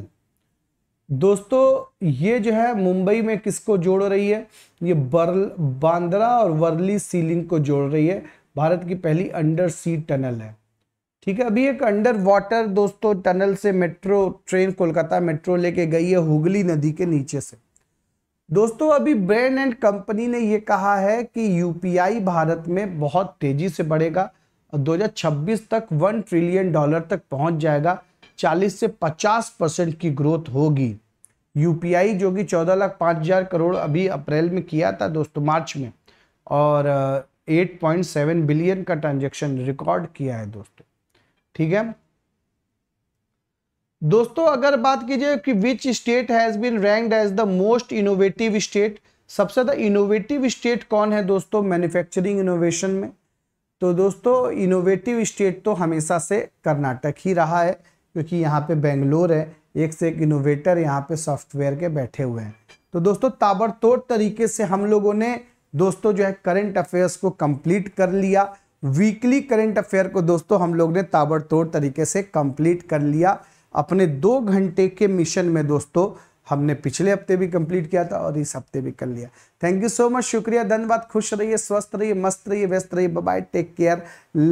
दोस्तों ये जो है मुंबई में किसको जोड़ रही है ये बरल बांद्रा और वर्ली सीलिंग को जोड़ रही है भारत की पहली अंडर सी टनल है ठीक है अभी एक अंडर वाटर दोस्तों टनल से मेट्रो ट्रेन कोलकाता मेट्रो लेके गई है हुगली नदी के नीचे से दोस्तों अभी ब्रेन एंड कंपनी ने ये कहा है कि यूपीआई भारत में बहुत तेजी से बढ़ेगा और 2026 तक वन ट्रिलियन डॉलर तक पहुंच जाएगा 40 से 50 परसेंट की ग्रोथ होगी यूपीआई जो कि चौदह लाख पाँच हज़ार करोड़ अभी अप्रैल में किया था दोस्तों मार्च में और 8.7 बिलियन का ट्रांजैक्शन रिकॉर्ड किया है दोस्तों ठीक है दोस्तों अगर बात कीजिए कि which state has been ranked as the most innovative state सबसे ज़्यादा इनोवेटिव स्टेट कौन है दोस्तों मैन्युफैक्चरिंग इनोवेशन में तो दोस्तों इनोवेटिव स्टेट तो हमेशा से कर्नाटक ही रहा है क्योंकि यहाँ पे बेंगलोर है एक से एक इनोवेटर यहाँ पे सॉफ्टवेयर के बैठे हुए हैं तो दोस्तों ताबड़तोड़ तरीके से हम लोगों ने दोस्तों जो है करंट अफेयर्स को कंप्लीट कर लिया वीकली करंट अफेयर को दोस्तों हम लोग ने ताबड़तोड़ तरीके से कंप्लीट कर लिया अपने दो घंटे के मिशन में दोस्तों हमने पिछले हफ्ते भी कंप्लीट किया था और इस हफ्ते भी कर लिया थैंक यू सो मच शुक्रिया धन्यवाद खुश रहिए स्वस्थ रहिए मस्त रहिए व्यस्त रहिए bye take care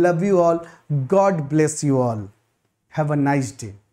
love you all God bless you all have a nice day